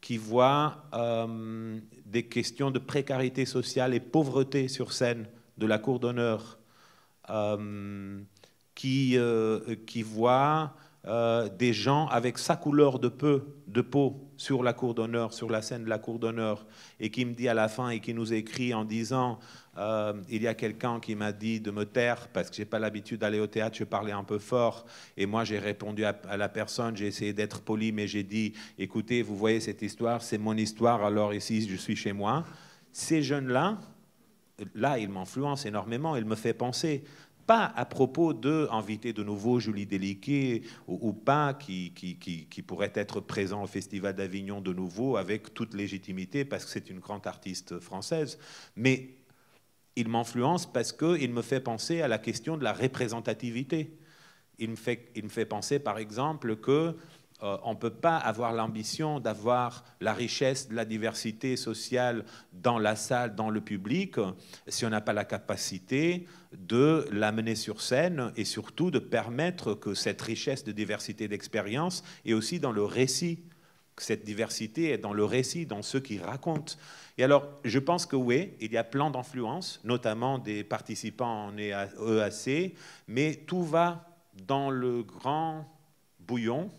qui voit euh, des questions de précarité sociale et pauvreté sur scène de la Cour d'honneur. Euh, qui, euh, qui voit euh, des gens avec sa couleur de, peau, de peau sur la cour d'honneur, sur la scène de la cour d'honneur, et qui me dit à la fin et qui nous écrit en disant euh, il y a quelqu'un qui m'a dit de me taire parce que j'ai pas l'habitude d'aller au théâtre, je parlais un peu fort, et moi j'ai répondu à, la personne, j'ai essayé d'être poli, mais j'ai dit écoutez, vous voyez cette histoire, c'est mon histoire, alors ici je suis chez moi. Ces jeunes-là, là, ils m'influencent énormément, ils me font penser pas à propos de inviter de nouveau Julie Deliquet, ou, pas qui, pourrait être présent au Festival d'Avignon de nouveau avec toute légitimité parce que c'est une grande artiste française, mais il m'influence parce qu'il me fait penser à la question de la représentativité. il me fait penser par exemple que euh, on ne peut pas avoir l'ambition d'avoir la richesse de la diversité sociale dans la salle, dans le public, si on n'a pas la capacité de l'amener sur scène et surtout de permettre que cette richesse de diversité d'expérience est aussi dans le récit, que cette diversité est dans le récit, dans ceux qui racontent. Et alors, je pense que oui, il y a plein d'influences, notamment des participants en EAC, e mais tout va dans le grand bouillon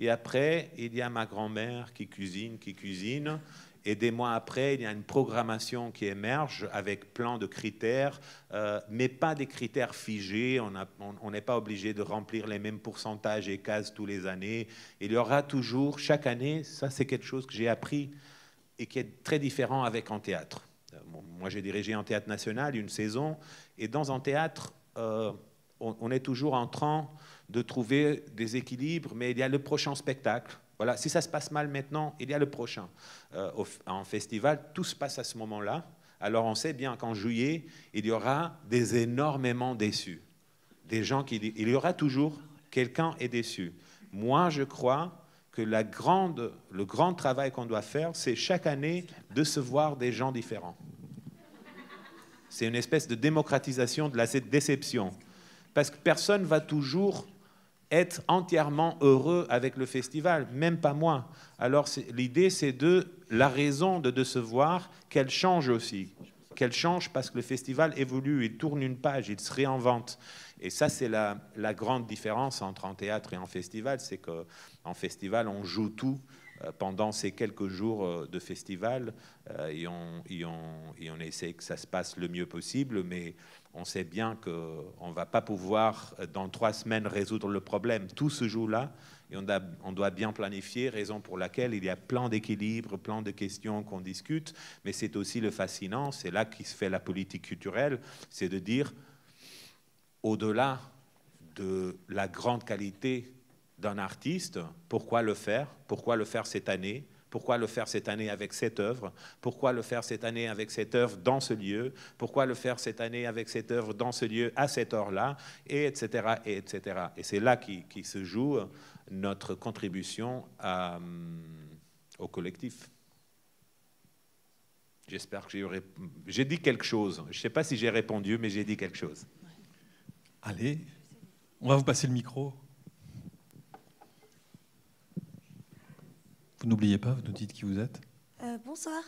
et après, il y a ma grand-mère qui cuisine, qui cuisine. Et des mois après, il y a une programmation qui émerge avec plein de critères, euh, mais pas des critères figés. On n'est pas obligé de remplir les mêmes pourcentages et cases tous les années. Il y aura toujours, chaque année, ça c'est quelque chose que j'ai appris et qui est très différent avec en théâtre. Euh, moi j'ai dirigé en théâtre national une saison, et dans un théâtre, euh, on, on, est toujours en train de trouver des équilibres, mais il y a le prochain spectacle. Voilà, si ça se passe mal maintenant, il y a le prochain. Euh, en festival, tout se passe à ce moment-là. Alors on sait bien qu'en juillet, il y aura des énormément déçus. Des gens qui... Il y aura toujours quelqu'un est déçu. Moi, je crois que la grande, le grand travail qu'on doit faire, c'est chaque année de se voir des gens différents. C'est une espèce de démocratisation de la déception. Parce que personne va toujours être entièrement heureux avec le festival, même pas moins. Alors l'idée, c'est de la raison de, de se qu'elle change aussi, qu'elle change parce que le festival évolue, il tourne une page, il se réinvente. Et ça, c'est la, la, grande différence entre en théâtre et en festival, c'est qu'en festival, on joue tout euh, pendant ces quelques jours euh, de festival euh, et on, et, on, essaie que ça se passe le mieux possible, mais on sait bien qu'on ne va pas pouvoir dans trois semaines résoudre le problème. Tout se joue là et on, on doit bien planifier, raison pour laquelle il y a plein d'équilibres, plein de questions qu'on discute, mais c'est aussi le fascinant, c'est là qui se fait la politique culturelle, c'est de dire au-delà de la grande qualité d'un artiste, pourquoi le faire Pourquoi le faire cette année pourquoi le faire cette année avec cette œuvre Pourquoi le faire cette année avec cette œuvre dans ce lieu Pourquoi le faire cette année avec cette œuvre dans ce lieu à cette heure-là Et etc. Et, etc. et c'est là qui, se joue notre contribution euh, au collectif. J'espère que j'ai dit quelque chose. Je ne sais pas si j'ai répondu, mais j'ai dit quelque chose. Allez, on va vous passer le micro. Vous n'oubliez pas, vous nous dites qui vous êtes. Euh, bonsoir.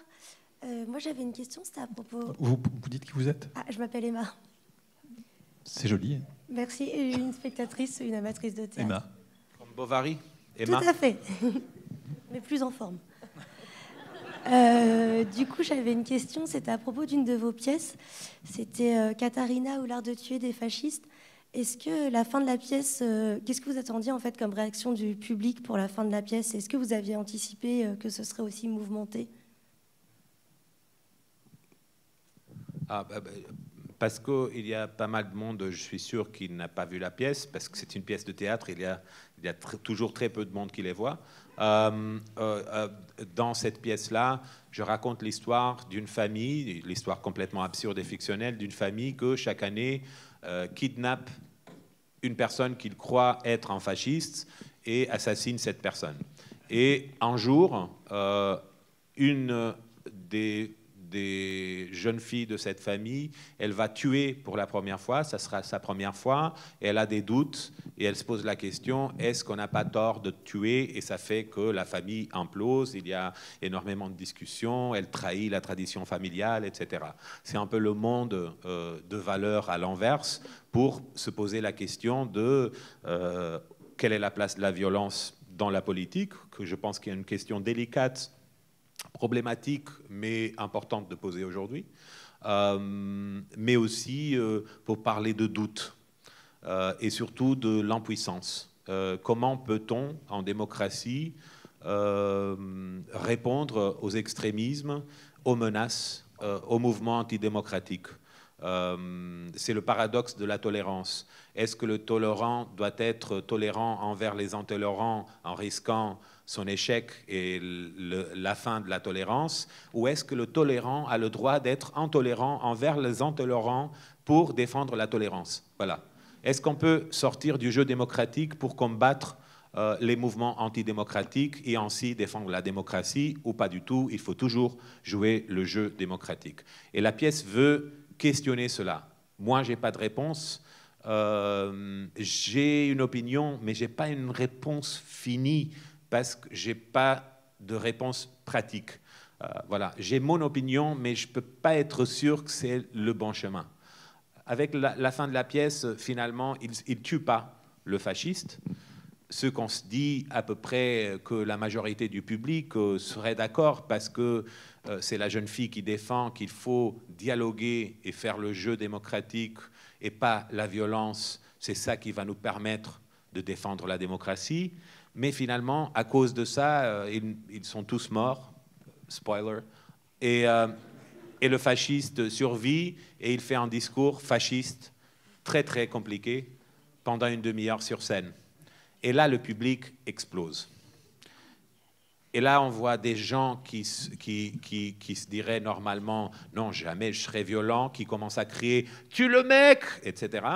Euh, moi, j'avais une question, c'était à propos. Vous, vous, dites qui vous êtes ah, Je m'appelle Emma. C'est joli. Merci. Une spectatrice, une amatrice de théâtre. Emma. Comme Bovary. Emma. Tout à fait. [laughs] Mais plus en forme. Euh, du coup, j'avais une question. C'était à propos d'une de vos pièces. C'était Katharina ou l'art de tuer des fascistes. Est-ce que la fin de la pièce, euh, qu'est-ce que vous attendiez en fait comme réaction du public pour la fin de la pièce Est-ce que vous aviez anticipé euh, que ce serait aussi mouvementé ah, bah, bah, Parce qu'il y a pas mal de monde, je suis sûr, qui n'a pas vu la pièce, parce que c'est une pièce de théâtre, il y a, toujours très peu de monde qui les voit. Euh, dans cette pièce-là, je raconte l'histoire d'une famille, l'histoire complètement absurde et fictionnelle, d'une famille que chaque année... Euh, kidnappe une personne qu'il croit être un fasciste et assassine cette personne. Et un jour, euh, une des des jeunes filles de cette famille. Elle va tuer pour la première fois, ça sera sa première fois. Et elle a des doutes et elle se pose la question est-ce qu'on n'a pas tort de tuer Et ça fait que la famille implose. Il y a énormément de discussions. Elle trahit la tradition familiale, etc. C'est un peu le monde euh, de valeurs à l'inverse pour se poser la question de euh, quelle est la place de la violence dans la politique, que je pense qu'il y a une question délicate problématique mais importante de poser aujourd'hui, euh, mais aussi euh, pour parler de doute euh, et surtout de l'impuissance. comment peut-on, en démocratie, répondre aux extrémismes, aux menaces, aux mouvements antidémocratiques c'est le paradoxe de la tolérance. Est-ce que le tolérant doit être tolérant envers les intolérants en risquant son échec et la fin de la tolérance, ou est-ce que le tolérant a le droit d'être intolérant envers les intolérants pour défendre la tolérance Voilà. Est-ce qu'on peut sortir du jeu démocratique pour combattre euh, les mouvements antidémocratiques et ainsi défendre la démocratie ou pas du tout Il faut toujours jouer le jeu démocratique. Et la pièce veut questionner cela. Moi, je n'ai pas de réponse. Euh, j'ai une opinion, mais je n'ai pas une réponse finie parce que je n'ai pas de réponse pratique. Euh, voilà, j'ai mon opinion, mais je ne peux pas être sûr que c'est le bon chemin. Avec la, fin de la pièce, finalement, il ne tue pas le fasciste. Ce qu'on se dit à peu près que la majorité du public euh, serait d'accord parce que euh, c'est la jeune fille qui défend qu'il faut dialoguer et faire le jeu démocratique et pas la violence. C'est ça qui va nous permettre de défendre la démocratie. Mais finalement, à cause de ça, euh, ils, sont tous morts. Spoiler. Euh, et, le fasciste survit et il fait un discours fasciste très très compliqué pendant une demi-heure sur scène. Et là, le public explose. Et là, on voit des gens qui, qui, qui, qui se diraient normalement, non, jamais je serai violent, qui commencent à crier, tue le mec, etc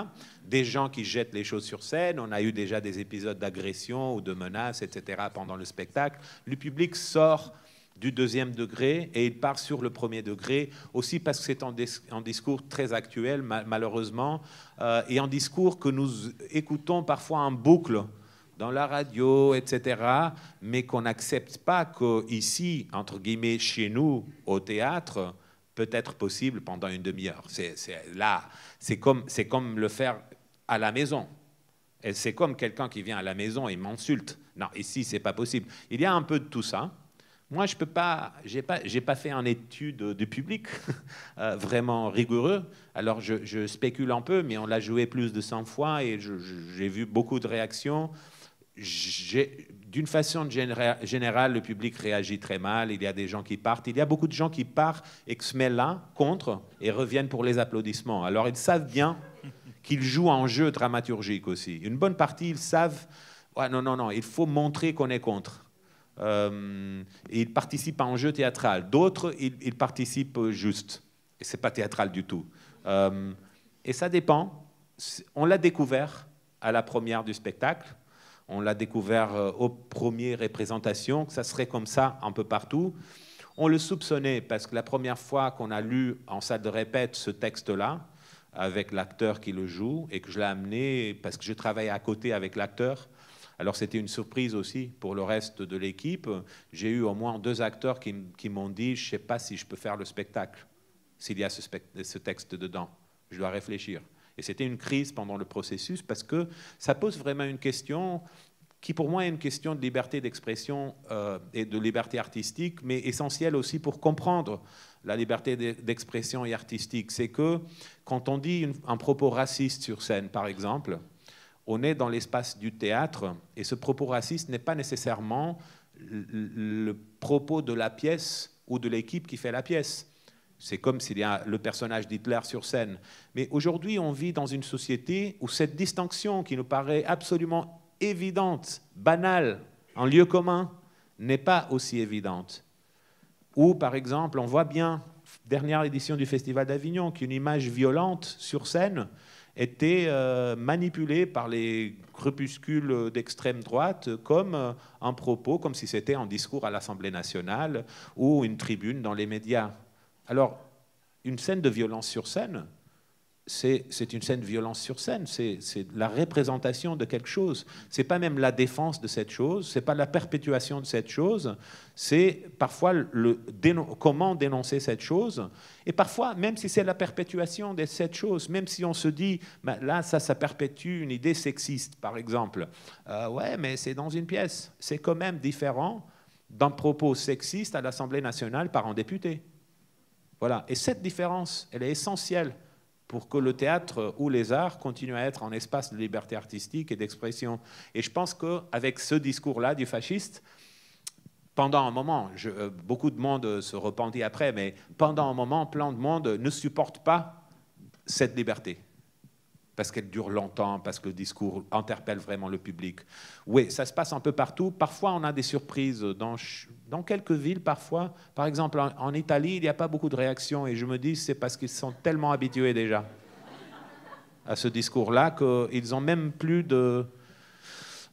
des gens qui jettent les choses sur scène. On a eu déjà des épisodes d'agression ou de menaces, etc. pendant le spectacle. Le public sort du deuxième degré et il part sur le premier degré aussi parce que c'est en, discours très actuel malheureusement euh, et en discours que nous écoutons parfois en boucle dans la radio, etc., mais qu'on n'accepte pas qu'ici, entre guillemets, chez nous, au théâtre, peut être possible pendant une demi-heure. C'est là, c'est comme, c'est comme le faire à la maison. Et c'est comme quelqu'un qui vient à la maison et m'insulte. Non, ici, c'est pas possible. Il y a un peu de tout ça. Moi, je n'ai pas, pas, fait une étude du public [laughs] euh, vraiment rigoureux. Alors, je, spécule un peu, mais on l'a joué plus de 100 fois et j'ai vu beaucoup de réactions. d'une façon générale, le public réagit très mal. Il y a des gens qui partent. Il y a beaucoup de gens qui partent et qui se mettent là contre et reviennent pour les applaudissements. Alors, ils savent bien qu'ils jouent en jeu dramaturgique aussi. Une bonne partie, ils savent, non, non, non, il faut montrer qu'on est contre. Euh, et ils participent à un jeu théâtral. D'autres, ils, participent juste. Et n'est pas théâtral du tout. Euh, et ça dépend. On l'a découvert à la première du spectacle. On l'a découvert euh, aux premières représentations, que ça serait comme ça un peu partout. On le soupçonnait parce que la première fois qu'on a lu en salle de répète ce texte-là, avec l'acteur qui le joue et que je l'ai amené parce que je travaille à côté avec l'acteur. Alors c'était une surprise aussi pour le reste de l'équipe. J'ai eu au moins deux acteurs qui, m'ont dit, je ne sais pas si je peux faire le spectacle, s'il y a ce, texte dedans. Je dois réfléchir. Et c'était une crise pendant le processus parce que ça pose vraiment une question qui pour moi est une question de liberté d'expression euh, et de liberté artistique, mais essentielle aussi pour comprendre la liberté d'expression et artistique, c'est que quand on dit un propos raciste sur scène, par exemple, on est dans l'espace du théâtre et ce propos raciste n'est pas nécessairement le propos de la pièce ou de l'équipe qui fait la pièce. C'est comme s'il y a le personnage d'Hitler sur scène. Mais aujourd'hui, on vit dans une société où cette distinction qui nous paraît absolument évidente, banale, en lieu commun, n'est pas aussi évidente. Ou par exemple, on voit bien, dernière édition du Festival d'Avignon, qu'une image violente sur scène était euh, manipulée par les crépuscules d'extrême droite comme euh, un propos, comme si c'était un discours à l'Assemblée nationale ou une tribune dans les médias. Alors, une scène de violence sur scène, c'est une scène de violence sur scène, c'est la représentation de quelque chose. C'est pas même la défense de cette chose, n'est pas la perpétuation de cette chose, c'est parfois comment dénoncer cette chose. Et parfois, même si c'est la perpétuation de cette chose, même si on se dit, bah, là, ça, ça perpétue une idée sexiste, par exemple. Euh, ouais, mais c'est dans une pièce. C'est quand même différent d'un propos sexiste à l'Assemblée nationale par un député. Voilà. Et cette différence, elle est essentielle pour que le théâtre ou les arts continuent à être un espace de liberté artistique et d'expression. Et je pense qu'avec ce discours-là du fasciste, pendant un moment, euh, beaucoup de monde se repentit après, mais pendant un moment, plein de monde ne supporte pas cette liberté parce qu'elle dure longtemps, parce que le discours interpelle vraiment le public. Oui, ça se passe un peu partout. Parfois, on a des surprises dans, quelques villes, parfois. Par exemple, en, en Italie, il n'y a pas beaucoup de réactions, et je me dis, c'est parce qu'ils sont tellement habitués déjà à ce discours-là qu'ils n'ont même plus de,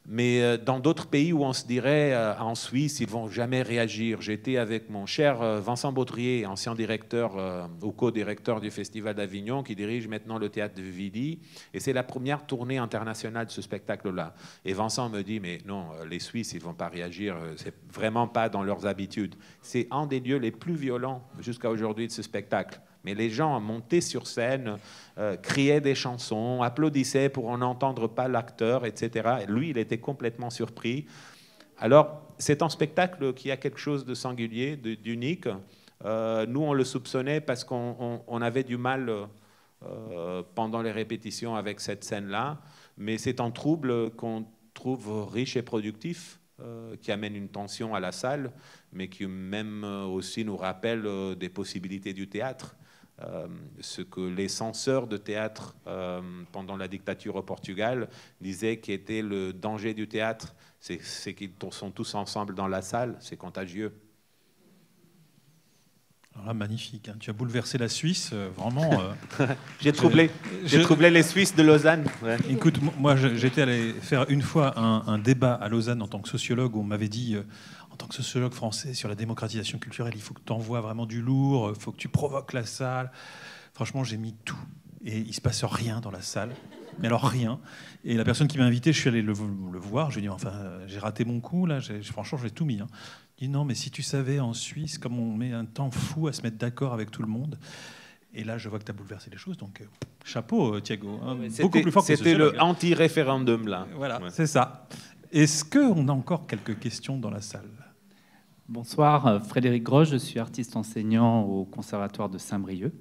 mais euh, dans d'autres pays où on se dirait, euh, en Suisse, ils vont jamais réagir. J'étais avec mon cher euh, Vincent Baudrier, ancien directeur ou co-directeur du Festival d'Avignon, qui dirige maintenant le théâtre de Vidi. Et c'est la première tournée internationale de ce spectacle-là. Et Vincent me dit, mais non, les Suisses, ils vont pas réagir. C'est vraiment pas dans leurs habitudes. C'est un des lieux les plus violents jusqu'à aujourd'hui de ce spectacle mais les gens montaient sur scène, euh, criaient des chansons, applaudissaient pour en entendre pas l'acteur, etc. lui, il était complètement surpris. Alors, c'est un spectacle qui a quelque chose de singulier, d'unique. Euh, nous, on le soupçonnait parce qu'on avait du mal euh, pendant les répétitions avec cette scène-là, mais c'est un trouble qu'on trouve riche et productif. qui amène une tension à la salle, mais qui même aussi nous rappelle des possibilités du théâtre. Euh, ce que les censeurs de théâtre euh, pendant la dictature au Portugal disaient qui était le danger du théâtre, c'est qu'ils sont tous ensemble dans la salle, c'est contagieux. Alors là, magnifique, hein. tu as bouleversé la Suisse, euh, vraiment. [laughs] j'ai troublé, les Suisses de Lausanne. Écoute, moi j'étais allé faire une fois un, un, débat à Lausanne en tant que sociologue on m'avait dit en tant que sociologue français sur la démocratisation culturelle, il faut que tu envoies vraiment du lourd, il euh, faut que tu provoques la salle. Franchement, j'ai mis tout. Et il se passe rien dans la salle. Mais alors rien. Et la personne qui m'a invité, je suis allé le, voir. Je lui ai dit, enfin, j'ai raté mon coup, là. Franchement, j'ai tout mis. Hein. Il dit, non, mais si tu savais en Suisse, comme on met un temps fou à se mettre d'accord avec tout le monde. Et là, je vois que tu as bouleversé les choses. Donc, euh, chapeau, euh, Thiago. Hein. beaucoup plus fort que C'était le hein. anti-référendum, là. Voilà, c'est ça. Est-ce qu'on a encore quelques questions dans la salle Bonsoir, euh, Frédéric Gros, je suis artiste enseignant au Conservatoire de Saint-Brieuc.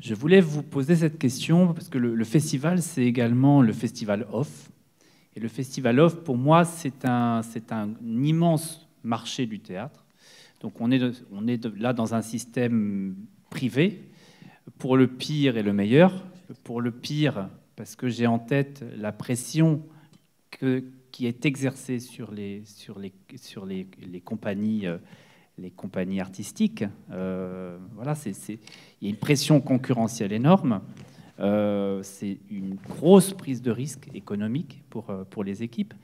Je voulais vous poser cette question parce que le, festival, c'est également le festival off. Et le festival off, pour moi, c'est un, un immense marché du théâtre. Donc on est, on est là dans un système privé, pour le pire et le meilleur. Pour le pire, parce que j'ai en tête la pression que, qui est exercé sur les, sur les, sur les, compagnies, euh, les compagnies artistiques. Euh, voilà, c'est, il y a une pression concurrentielle énorme. Euh, c'est une grosse prise de risque économique pour, pour les équipes.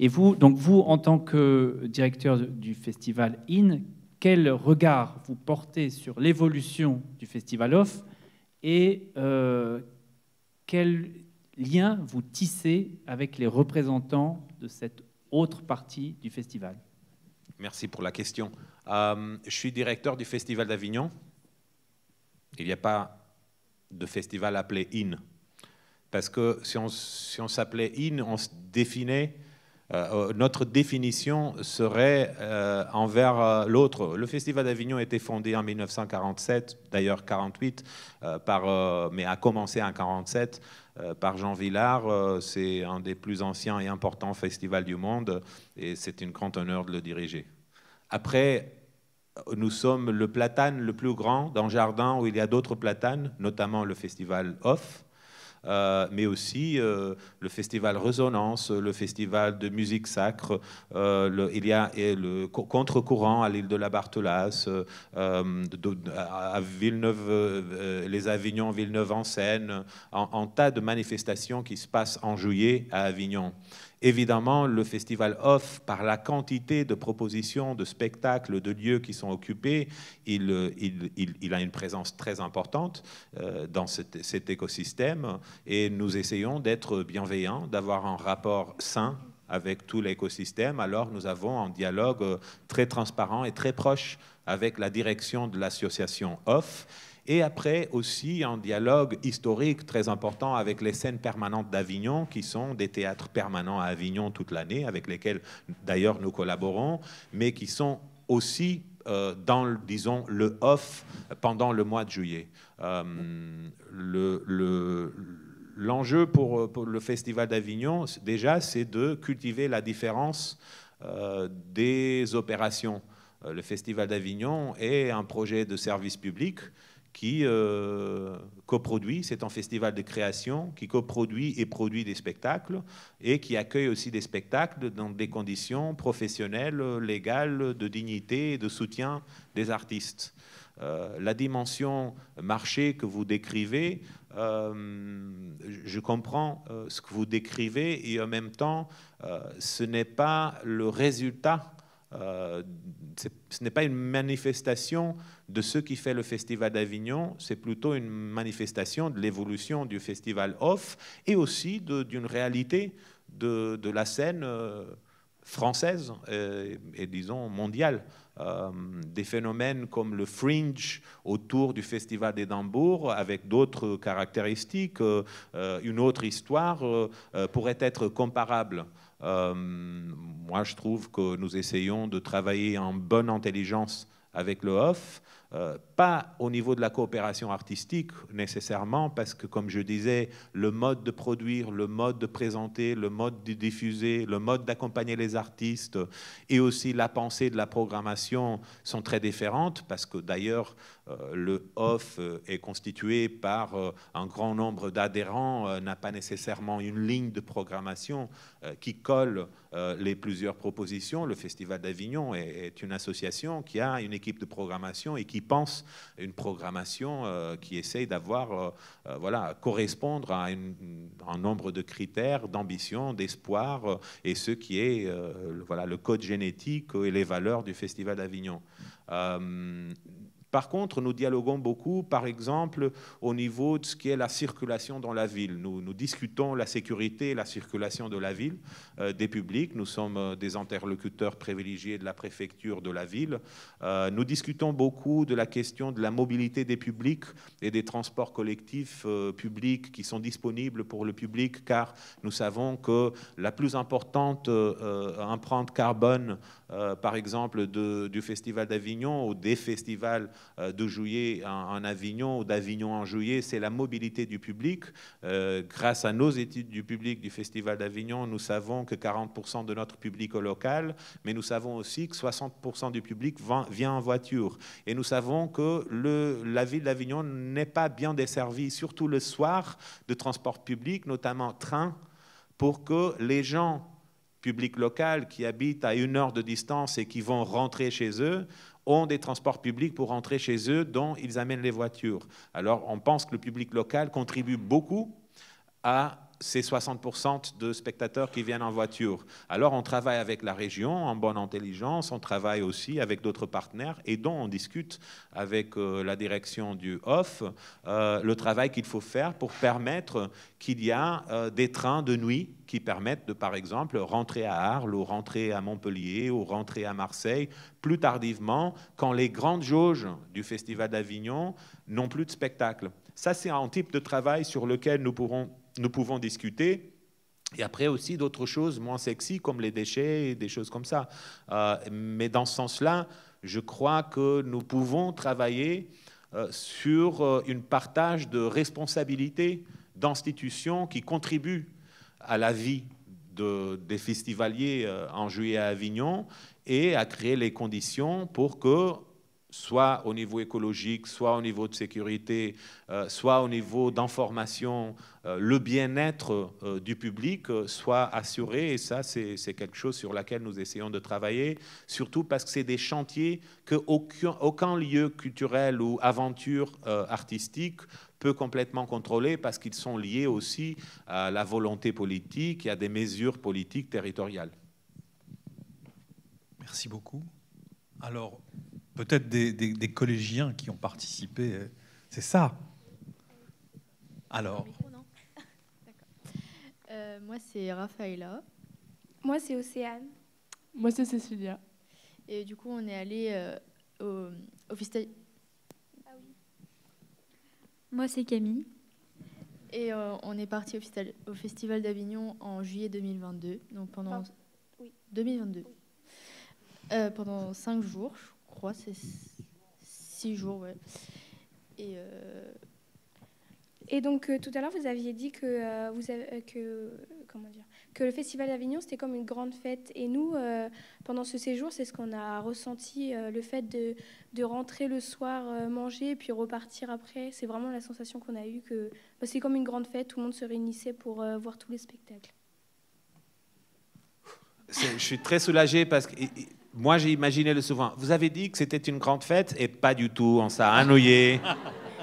Et vous, donc vous, en tant que directeur du festival IN, quel regard vous portez sur l'évolution du festival OFF et quel lien vous tissez avec les représentants de cette autre partie du festival Merci pour la question. Euh, je suis directeur du Festival d'Avignon. Il n'y a pas de festival appelé IN. Parce que si on, on s'appelait IN, on se définait, euh, euh, notre définition serait envers l'autre. Le Festival d'Avignon a été fondé en 1947, d'ailleurs 48, mais a commencé en 1947 euh, par Jean Villard. Euh, c'est un des plus anciens et importants festivals du monde et c'est une grand honneur de le diriger. Après, nous sommes le platane le plus grand dans jardin où il y a d'autres platanes, notamment le festival Off. Euh, mais aussi euh, le festival Resonance, le festival de musique sacre. Euh, le, il y a le contre-courant à l'île de la euh, Villeneuve, les Avignons, Villeneuve en Seine, en tas de manifestations qui se passent en juillet à Avignon. Évidemment, le festival off, par la quantité de propositions, de spectacles, de lieux qui sont occupés, il, a une présence très importante euh, dans cet écosystème et nous essayons d'être bienveillants, d'avoir un rapport sain avec tout l'écosystème, alors nous avons un dialogue euh, très transparent et très proche avec la direction de l'association OFF et après aussi un dialogue historique très important avec les scènes permanentes d'Avignon, qui sont des théâtres permanents à Avignon toute l'année, avec lesquels d'ailleurs nous collaborons, mais qui sont aussi euh, dans, disons, le off pendant le mois de juillet. Euh, l'enjeu pour, le Festival d'Avignon, déjà, c'est de cultiver la différence euh, des opérations. Le Festival d'Avignon est un projet de service public qui euh, coproduit, c'est un festival de création qui coproduit et produit des spectacles et qui accueille aussi des spectacles dans des conditions professionnelles, légales, de dignité et de soutien des artistes. Euh, la dimension marché que vous décrivez, euh, je comprends ce que vous décrivez et en même temps, ce n'est pas le résultat, ce n'est pas une manifestation de ce qui fait le Festival d'Avignon, c'est plutôt une manifestation de l'évolution du Festival Off et aussi d'une réalité de, la scène euh, française euh, et, disons mondiale. Euh, des phénomènes comme le fringe autour du festival d'Édimbourg, avec d'autres caractéristiques, une autre histoire pourrait être comparable. moi, je trouve que nous essayons de travailler en bonne intelligence avec le off, uh, pas au niveau de la coopération artistique nécessairement, parce que comme je disais, le mode de produire, le mode de présenter, le mode de diffuser, le mode d'accompagner les artistes et aussi la pensée de la programmation sont très différentes, parce que d'ailleurs euh, le off euh, est constitué par euh, un grand nombre d'adhérents, n'a pas nécessairement une ligne de programmation qui colle les plusieurs propositions. Le Festival d'Avignon est une association qui a une équipe de programmation et qui pense une programmation euh, qui essaye d'avoir, euh, euh, voilà, correspondre à, un nombre de critères, d'ambition, d'espoir, et ce qui est voilà, le code génétique et les valeurs du Festival d'Avignon. Par contre, nous dialoguons beaucoup, par exemple, au niveau de ce qui est la circulation dans la ville. Nous, nous discutons la sécurité et la circulation de la ville. Euh, des publics. Nous sommes euh, des interlocuteurs privilégiés de la préfecture, de la ville. Euh, nous discutons beaucoup de la question de la mobilité des publics et des transports collectifs publics qui sont disponibles pour le public, car nous savons que la plus importante empreinte carbone, par exemple, du Festival d'Avignon ou des festivals de juillet en, en Avignon ou d'Avignon en juillet, c'est la mobilité du public. grâce à nos études du public du Festival d'Avignon, nous savons que 40% de notre public au local, mais nous savons aussi que 60% du public vient en voiture. Et nous savons que le, la ville d'Avignon n'est pas bien desservie, surtout le soir, de transport public, notamment train, pour que les gens publics locaux qui habitent à une heure de distance et qui vont rentrer chez eux ont des transports publics pour rentrer chez eux dont ils amènent les voitures. Alors on pense que le public local contribue beaucoup à ces 60% de spectateurs qui viennent en voiture. Alors on travaille avec la région en bonne intelligence, on travaille aussi avec d'autres partenaires et dont on discute avec euh, la direction du OFF euh, le travail qu'il faut faire pour permettre qu'il y a euh, des trains de nuit qui permettent de, par exemple, rentrer à Arles ou rentrer à Montpellier ou rentrer à Marseille plus tardivement quand les grandes jauges du Festival d'Avignon n'ont plus de spectacle. Ça, c'est un type de travail sur lequel nous pourrons nous pouvons discuter. Et après aussi d'autres choses moins sexy comme les déchets et des choses comme ça. Euh, mais dans ce sens-là, je crois que nous pouvons travailler euh, sur euh, une partage de responsabilités d'institutions qui contribuent à la vie des festivaliers en juillet à Avignon et à créer les conditions pour que soit au niveau écologique, soit au niveau de sécurité, euh, soit au niveau d'information, euh, le bien-être euh, du public soit assuré. Et ça, c'est quelque chose sur laquelle nous essayons de travailler, surtout parce que c'est des chantiers qu'aucun aucun lieu culturel ou aventure artistique peut complètement contrôler parce qu'ils sont liés aussi à la volonté politique et à des mesures politiques territoriales. Merci beaucoup. Alors, peut-être des, collégiens qui ont participé. Euh, c'est ça. Alors. [laughs] Euh, moi, c'est Rafaela. Moi, c'est Océane. Moi, c'est Cécilia. Et du coup, on est allé euh, au, festival. Ah moi, c'est Camille. Et on est parti au, festival, d'Avignon en juillet 2022. Donc pendant. Oui. 2022. pendant cinq jours, je crois, c'est six jours, ouais. Et, euh, Et donc euh, tout à l'heure, vous aviez dit que, euh, vous avez, que, comment dire, que le Festival d'Avignon, c'était comme une grande fête. Et nous, pendant ce séjour, c'est ce qu'on a ressenti, le fait de, de, rentrer le soir, manger, puis repartir après. C'est vraiment la sensation qu'on a eue, que bah, c'est comme une grande fête, tout le monde se réunissait pour voir tous les spectacles. Je suis très soulagé parce que moi, j'ai imaginé le souvent. Vous avez dit que c'était une grande fête et pas du tout. On s'est ennuyé. [laughs]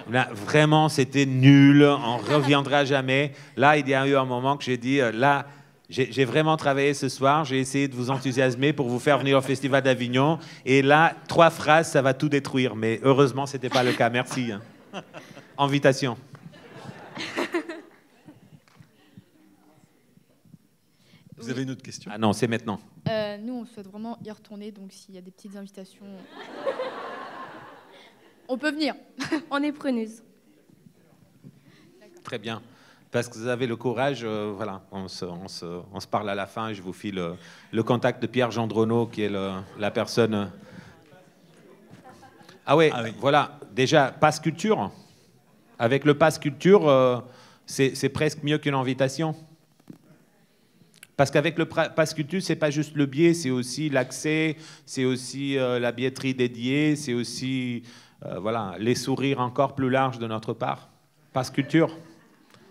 Là, vraiment, c'était nul. On reviendra jamais. Là, il y a eu un moment que j'ai dit euh, là. J'ai vraiment travaillé ce soir, j'ai essayé de vous enthousiasmer pour vous faire venir au Festival d'Avignon. Et là, trois phrases, ça va tout détruire. Mais heureusement, ce n'était pas le cas. Merci. Hein. [laughs] Invitation. Vous avez une autre question Ah non, c'est maintenant. Euh, nous, on souhaite vraiment y retourner, donc s'il y a des petites invitations, on peut venir. [laughs] on est preneuse. Très bien. Parce que vous avez le courage, euh, voilà, on se, parle à la fin. Je vous file euh, le, contact de Pierre Gendronneau, qui est la personne. Ah ouais, ah oui. voilà. Déjà, passe culture. Avec le passe culture, c'est presque mieux qu'une invitation. Parce qu'avec le pass culture, c'est pas juste le biais, c'est aussi l'accès, c'est aussi euh, la billetterie dédiée, c'est aussi euh, voilà les sourires encore plus larges de notre part. Pass culture.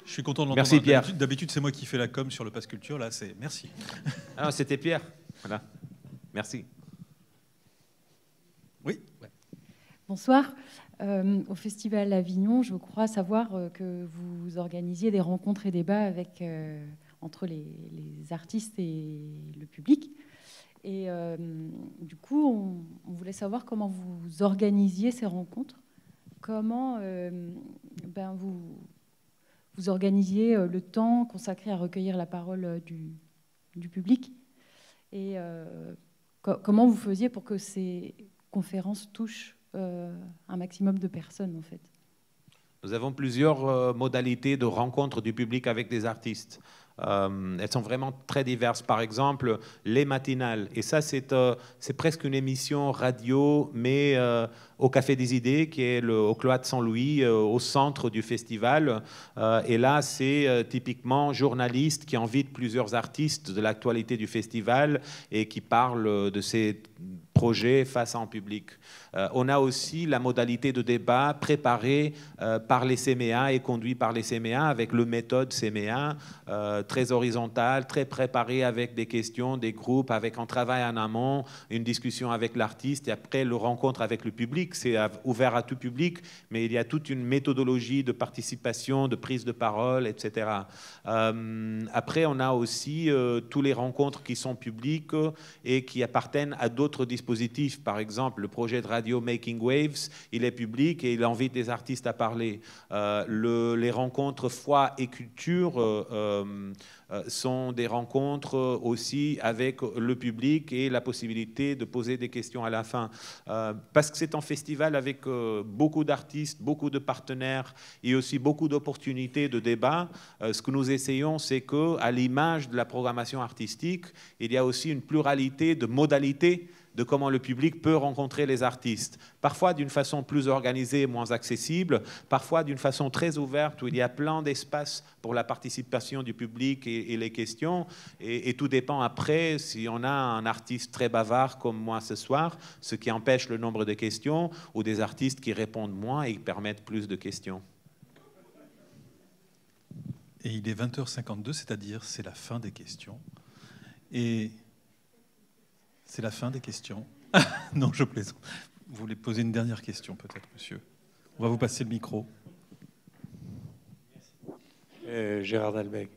Je suis content de l'entendre. Merci Pierre. D'habitude, c'est moi qui fais la com sur le pass culture. Là, c'est merci. Ah c'était Pierre. Voilà. Merci. Oui. Bonsoir. Euh, au Festival Avignon, je crois savoir que vous organisiez des rencontres et débats avec entre les, artistes et le public. Et euh, du coup, on, voulait savoir comment vous organisiez ces rencontres, comment euh, ben, vous, organisiez euh, le temps consacré à recueillir la parole du, public et comment vous faisiez pour que ces conférences touchent un maximum de personnes en fait. Nous avons plusieurs modalités de rencontre du public avec des artistes. Euh, elles sont vraiment très diverses. Par exemple, les matinales. Et ça, c'est euh, presque une émission radio, mais euh, au Café des Idées, qui est au Cloître Saint-Louis, au centre du festival. et là, c'est typiquement journaliste qui invite plusieurs artistes de l'actualité du festival et qui parle de ces projet face en public. Euh, on a aussi la modalité de débat préparée euh, par les CMA et conduite par les CMA avec le méthode CMA, euh, très horizontale, très préparée avec des questions, des groupes, avec un travail en amont, une discussion avec l'artiste et après le rencontre avec le public. C'est ouvert à tout public, mais il y a toute une méthodologie de participation, de prise de parole, etc. après, on a aussi tous les rencontres qui sont publiques et qui appartiennent à d'autres dispositifs positif, par exemple le projet de radio Making Waves, il est public et il invite des artistes à parler. Euh, les rencontres foi et culture euh, euh, sont des rencontres aussi avec le public et la possibilité de poser des questions à la fin. parce que c'est un festival avec beaucoup d'artistes, beaucoup de partenaires et aussi beaucoup d'opportunités de débat. ce que nous essayons, c'est que, à l'image de la programmation artistique, il y a aussi une pluralité de modalités de comment le public peut rencontrer les artistes, parfois d'une façon plus organisée et moins accessible, parfois d'une façon très ouverte où il y a plein d'espace pour la participation du public et, les questions. Et, et, tout dépend après si on a un artiste très bavard comme moi ce soir, ce qui empêche le nombre de questions, ou des artistes qui répondent moins et permettent plus de questions. Et il est 20h52, c'est-à-dire c'est la fin des questions. Et c'est la fin des questions. [laughs] non, je plaisante. Vous voulez poser une dernière question, peut-être, monsieur On va vous passer le micro. Euh, Gérard Dalbec,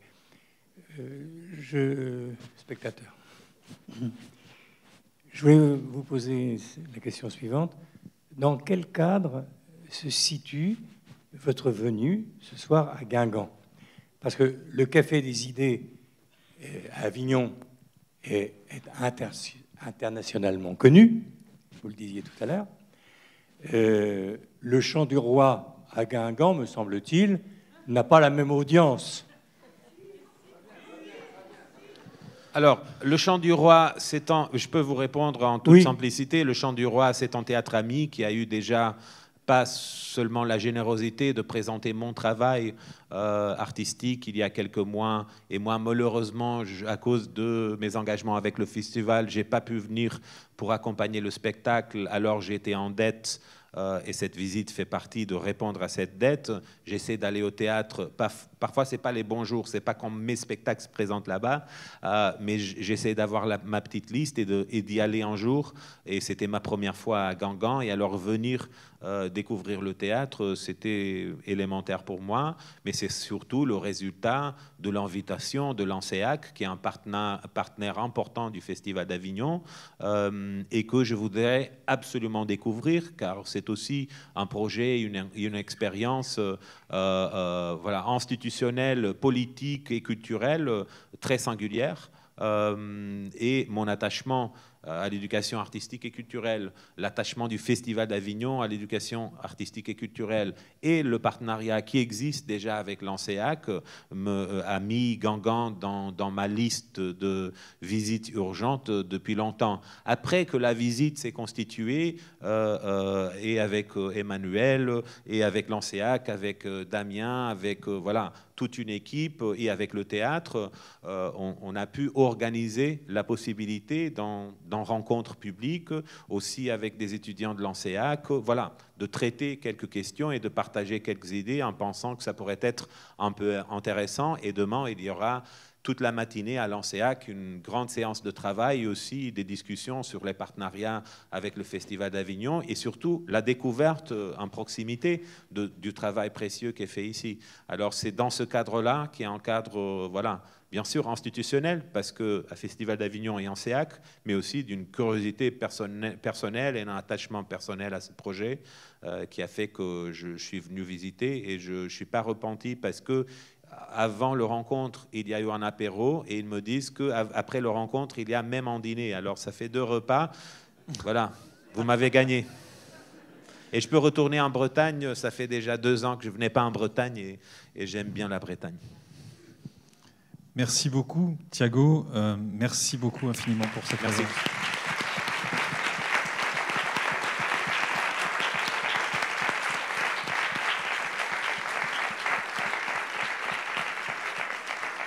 euh, je... spectateur. [laughs] Je voulais vous poser la question suivante. Dans quel cadre se situe votre venue ce soir à Guingamp Parce que le Café des idées euh, à Avignon est, est internationalement connu, vous le disiez tout à l'heure. Euh, le chant du roi à Guingamp, me semble-t-il, n'a pas la même audience. Alors, le chant du roi, s'étend. je peux vous répondre en toute simplicité, le chant du roi, c'est en théâtre ami qui a eu déjà pas seulement la générosité de présenter mon travail euh, artistique il y a quelques mois. Et moi, malheureusement, à cause de mes engagements avec le festival, j'ai pas pu venir pour accompagner le spectacle. Alors j'étais en dette. Euh, et cette visite fait partie de répondre à cette dette. J'essaie d'aller au théâtre. parfois, c'est pas les bons jours, c'est pas quand mes spectacles se présentent là-bas, euh, mais j'essaie d'avoir ma petite liste et d'y aller un jour. Et c'était ma première fois à Gangan, et alors venir euh, découvrir le théâtre, euh, c'était élémentaire pour moi, mais c'est surtout le résultat de l'invitation de l'ANSEAC, qui est un partenaire, important du Festival d'Avignon, euh, et que je voudrais absolument découvrir, car c'est aussi un projet, une, une expérience voilà, institutionnelle, politique et culturelle très singulière. et mon attachement euh, à l'éducation artistique et culturelle, l'attachement du Festival d'Avignon à l'éducation artistique et culturelle et le partenariat qui existe déjà avec l'ANSEAC euh, euh, a mis Gangan dans, dans, ma liste de visites urgentes depuis longtemps. Après que la visite s'est constituée, et avec Emmanuel, et avec l'ANSEAC, avec Damien, avec voilà, toute une équipe et avec le théâtre, on, a pu organiser la possibilité dans rencontre rencontres publiques, aussi avec des étudiants de l'ANSEAC, voilà, de traiter quelques questions et de partager quelques idées en pensant que ça pourrait être un peu intéressant. Et demain, il y aura toute la matinée à l'ANSEAC une grande séance de travail aussi des discussions sur les partenariats avec le Festival d'Avignon et surtout la découverte euh, en proximité du travail précieux qui est fait ici. Alors c'est dans ce cadre-là qui est un cadre, euh, voilà, bien sûr institutionnel, parce que à Festival d'Avignon et en e mais aussi d'une curiosité personnelle, et d'un attachement personnel à ce projet euh, qui a fait que je, je suis venu visiter et je ne suis pas repenti parce que avant le rencontre, il y a eu un apéro et ils me disent qu'après le rencontre, il y a même un dîner. Alors ça fait deux repas. Voilà, vous m'avez gagné. Et je peux retourner en Bretagne. Ça fait déjà deux ans que je ne venais pas en Bretagne et, j'aime bien la Bretagne. Merci beaucoup, Thiago. Euh, merci beaucoup infiniment pour cette merci.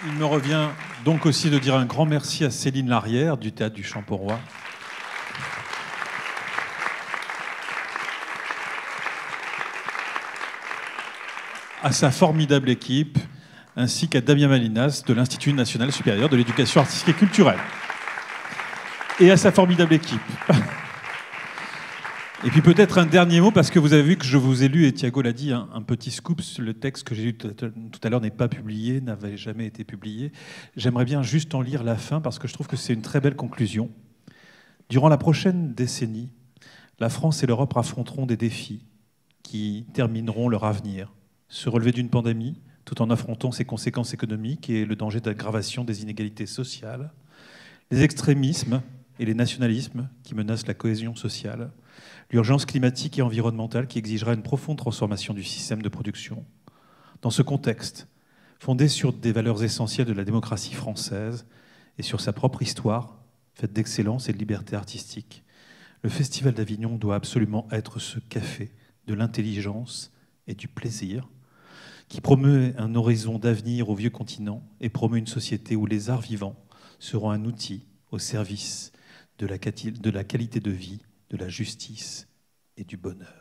Il me revient donc aussi de dire un grand merci à Céline Larrière du théâtre du Champorois. à sa formidable équipe, ainsi qu'à Damien Malinas de l'Institut national supérieur de l'éducation artistique et culturelle. Et à sa formidable équipe. Et puis peut-être un dernier mot, parce que vous avez vu que je vous ai lu, et Thiago l'a dit, hein, un petit scoop, le texte que j'ai lu tout à l'heure n'est pas publié, n'avait jamais été publié. J'aimerais bien juste en lire la fin, parce que je trouve que c'est une très belle conclusion. Durant la prochaine décennie, la France et l'Europe affronteront des défis qui termineront leur avenir. Se relever d'une pandémie, tout en affrontant ses conséquences économiques et le danger d'aggravation des inégalités sociales, les extrémismes et les nationalismes qui menacent la cohésion sociale, l'urgence climatique et environnementale qui exigera une profonde transformation du système de production. Dans ce contexte, fondé sur des valeurs essentielles de la démocratie française et sur sa propre histoire, faite d'excellence et de liberté artistique, le Festival d'Avignon doit absolument être ce café de l'intelligence et du plaisir qui promeut un horizon d'avenir au vieux continent et promeut une société où les arts vivants seront un outil au service de la, de la qualité de vie de la justice et du bonheur.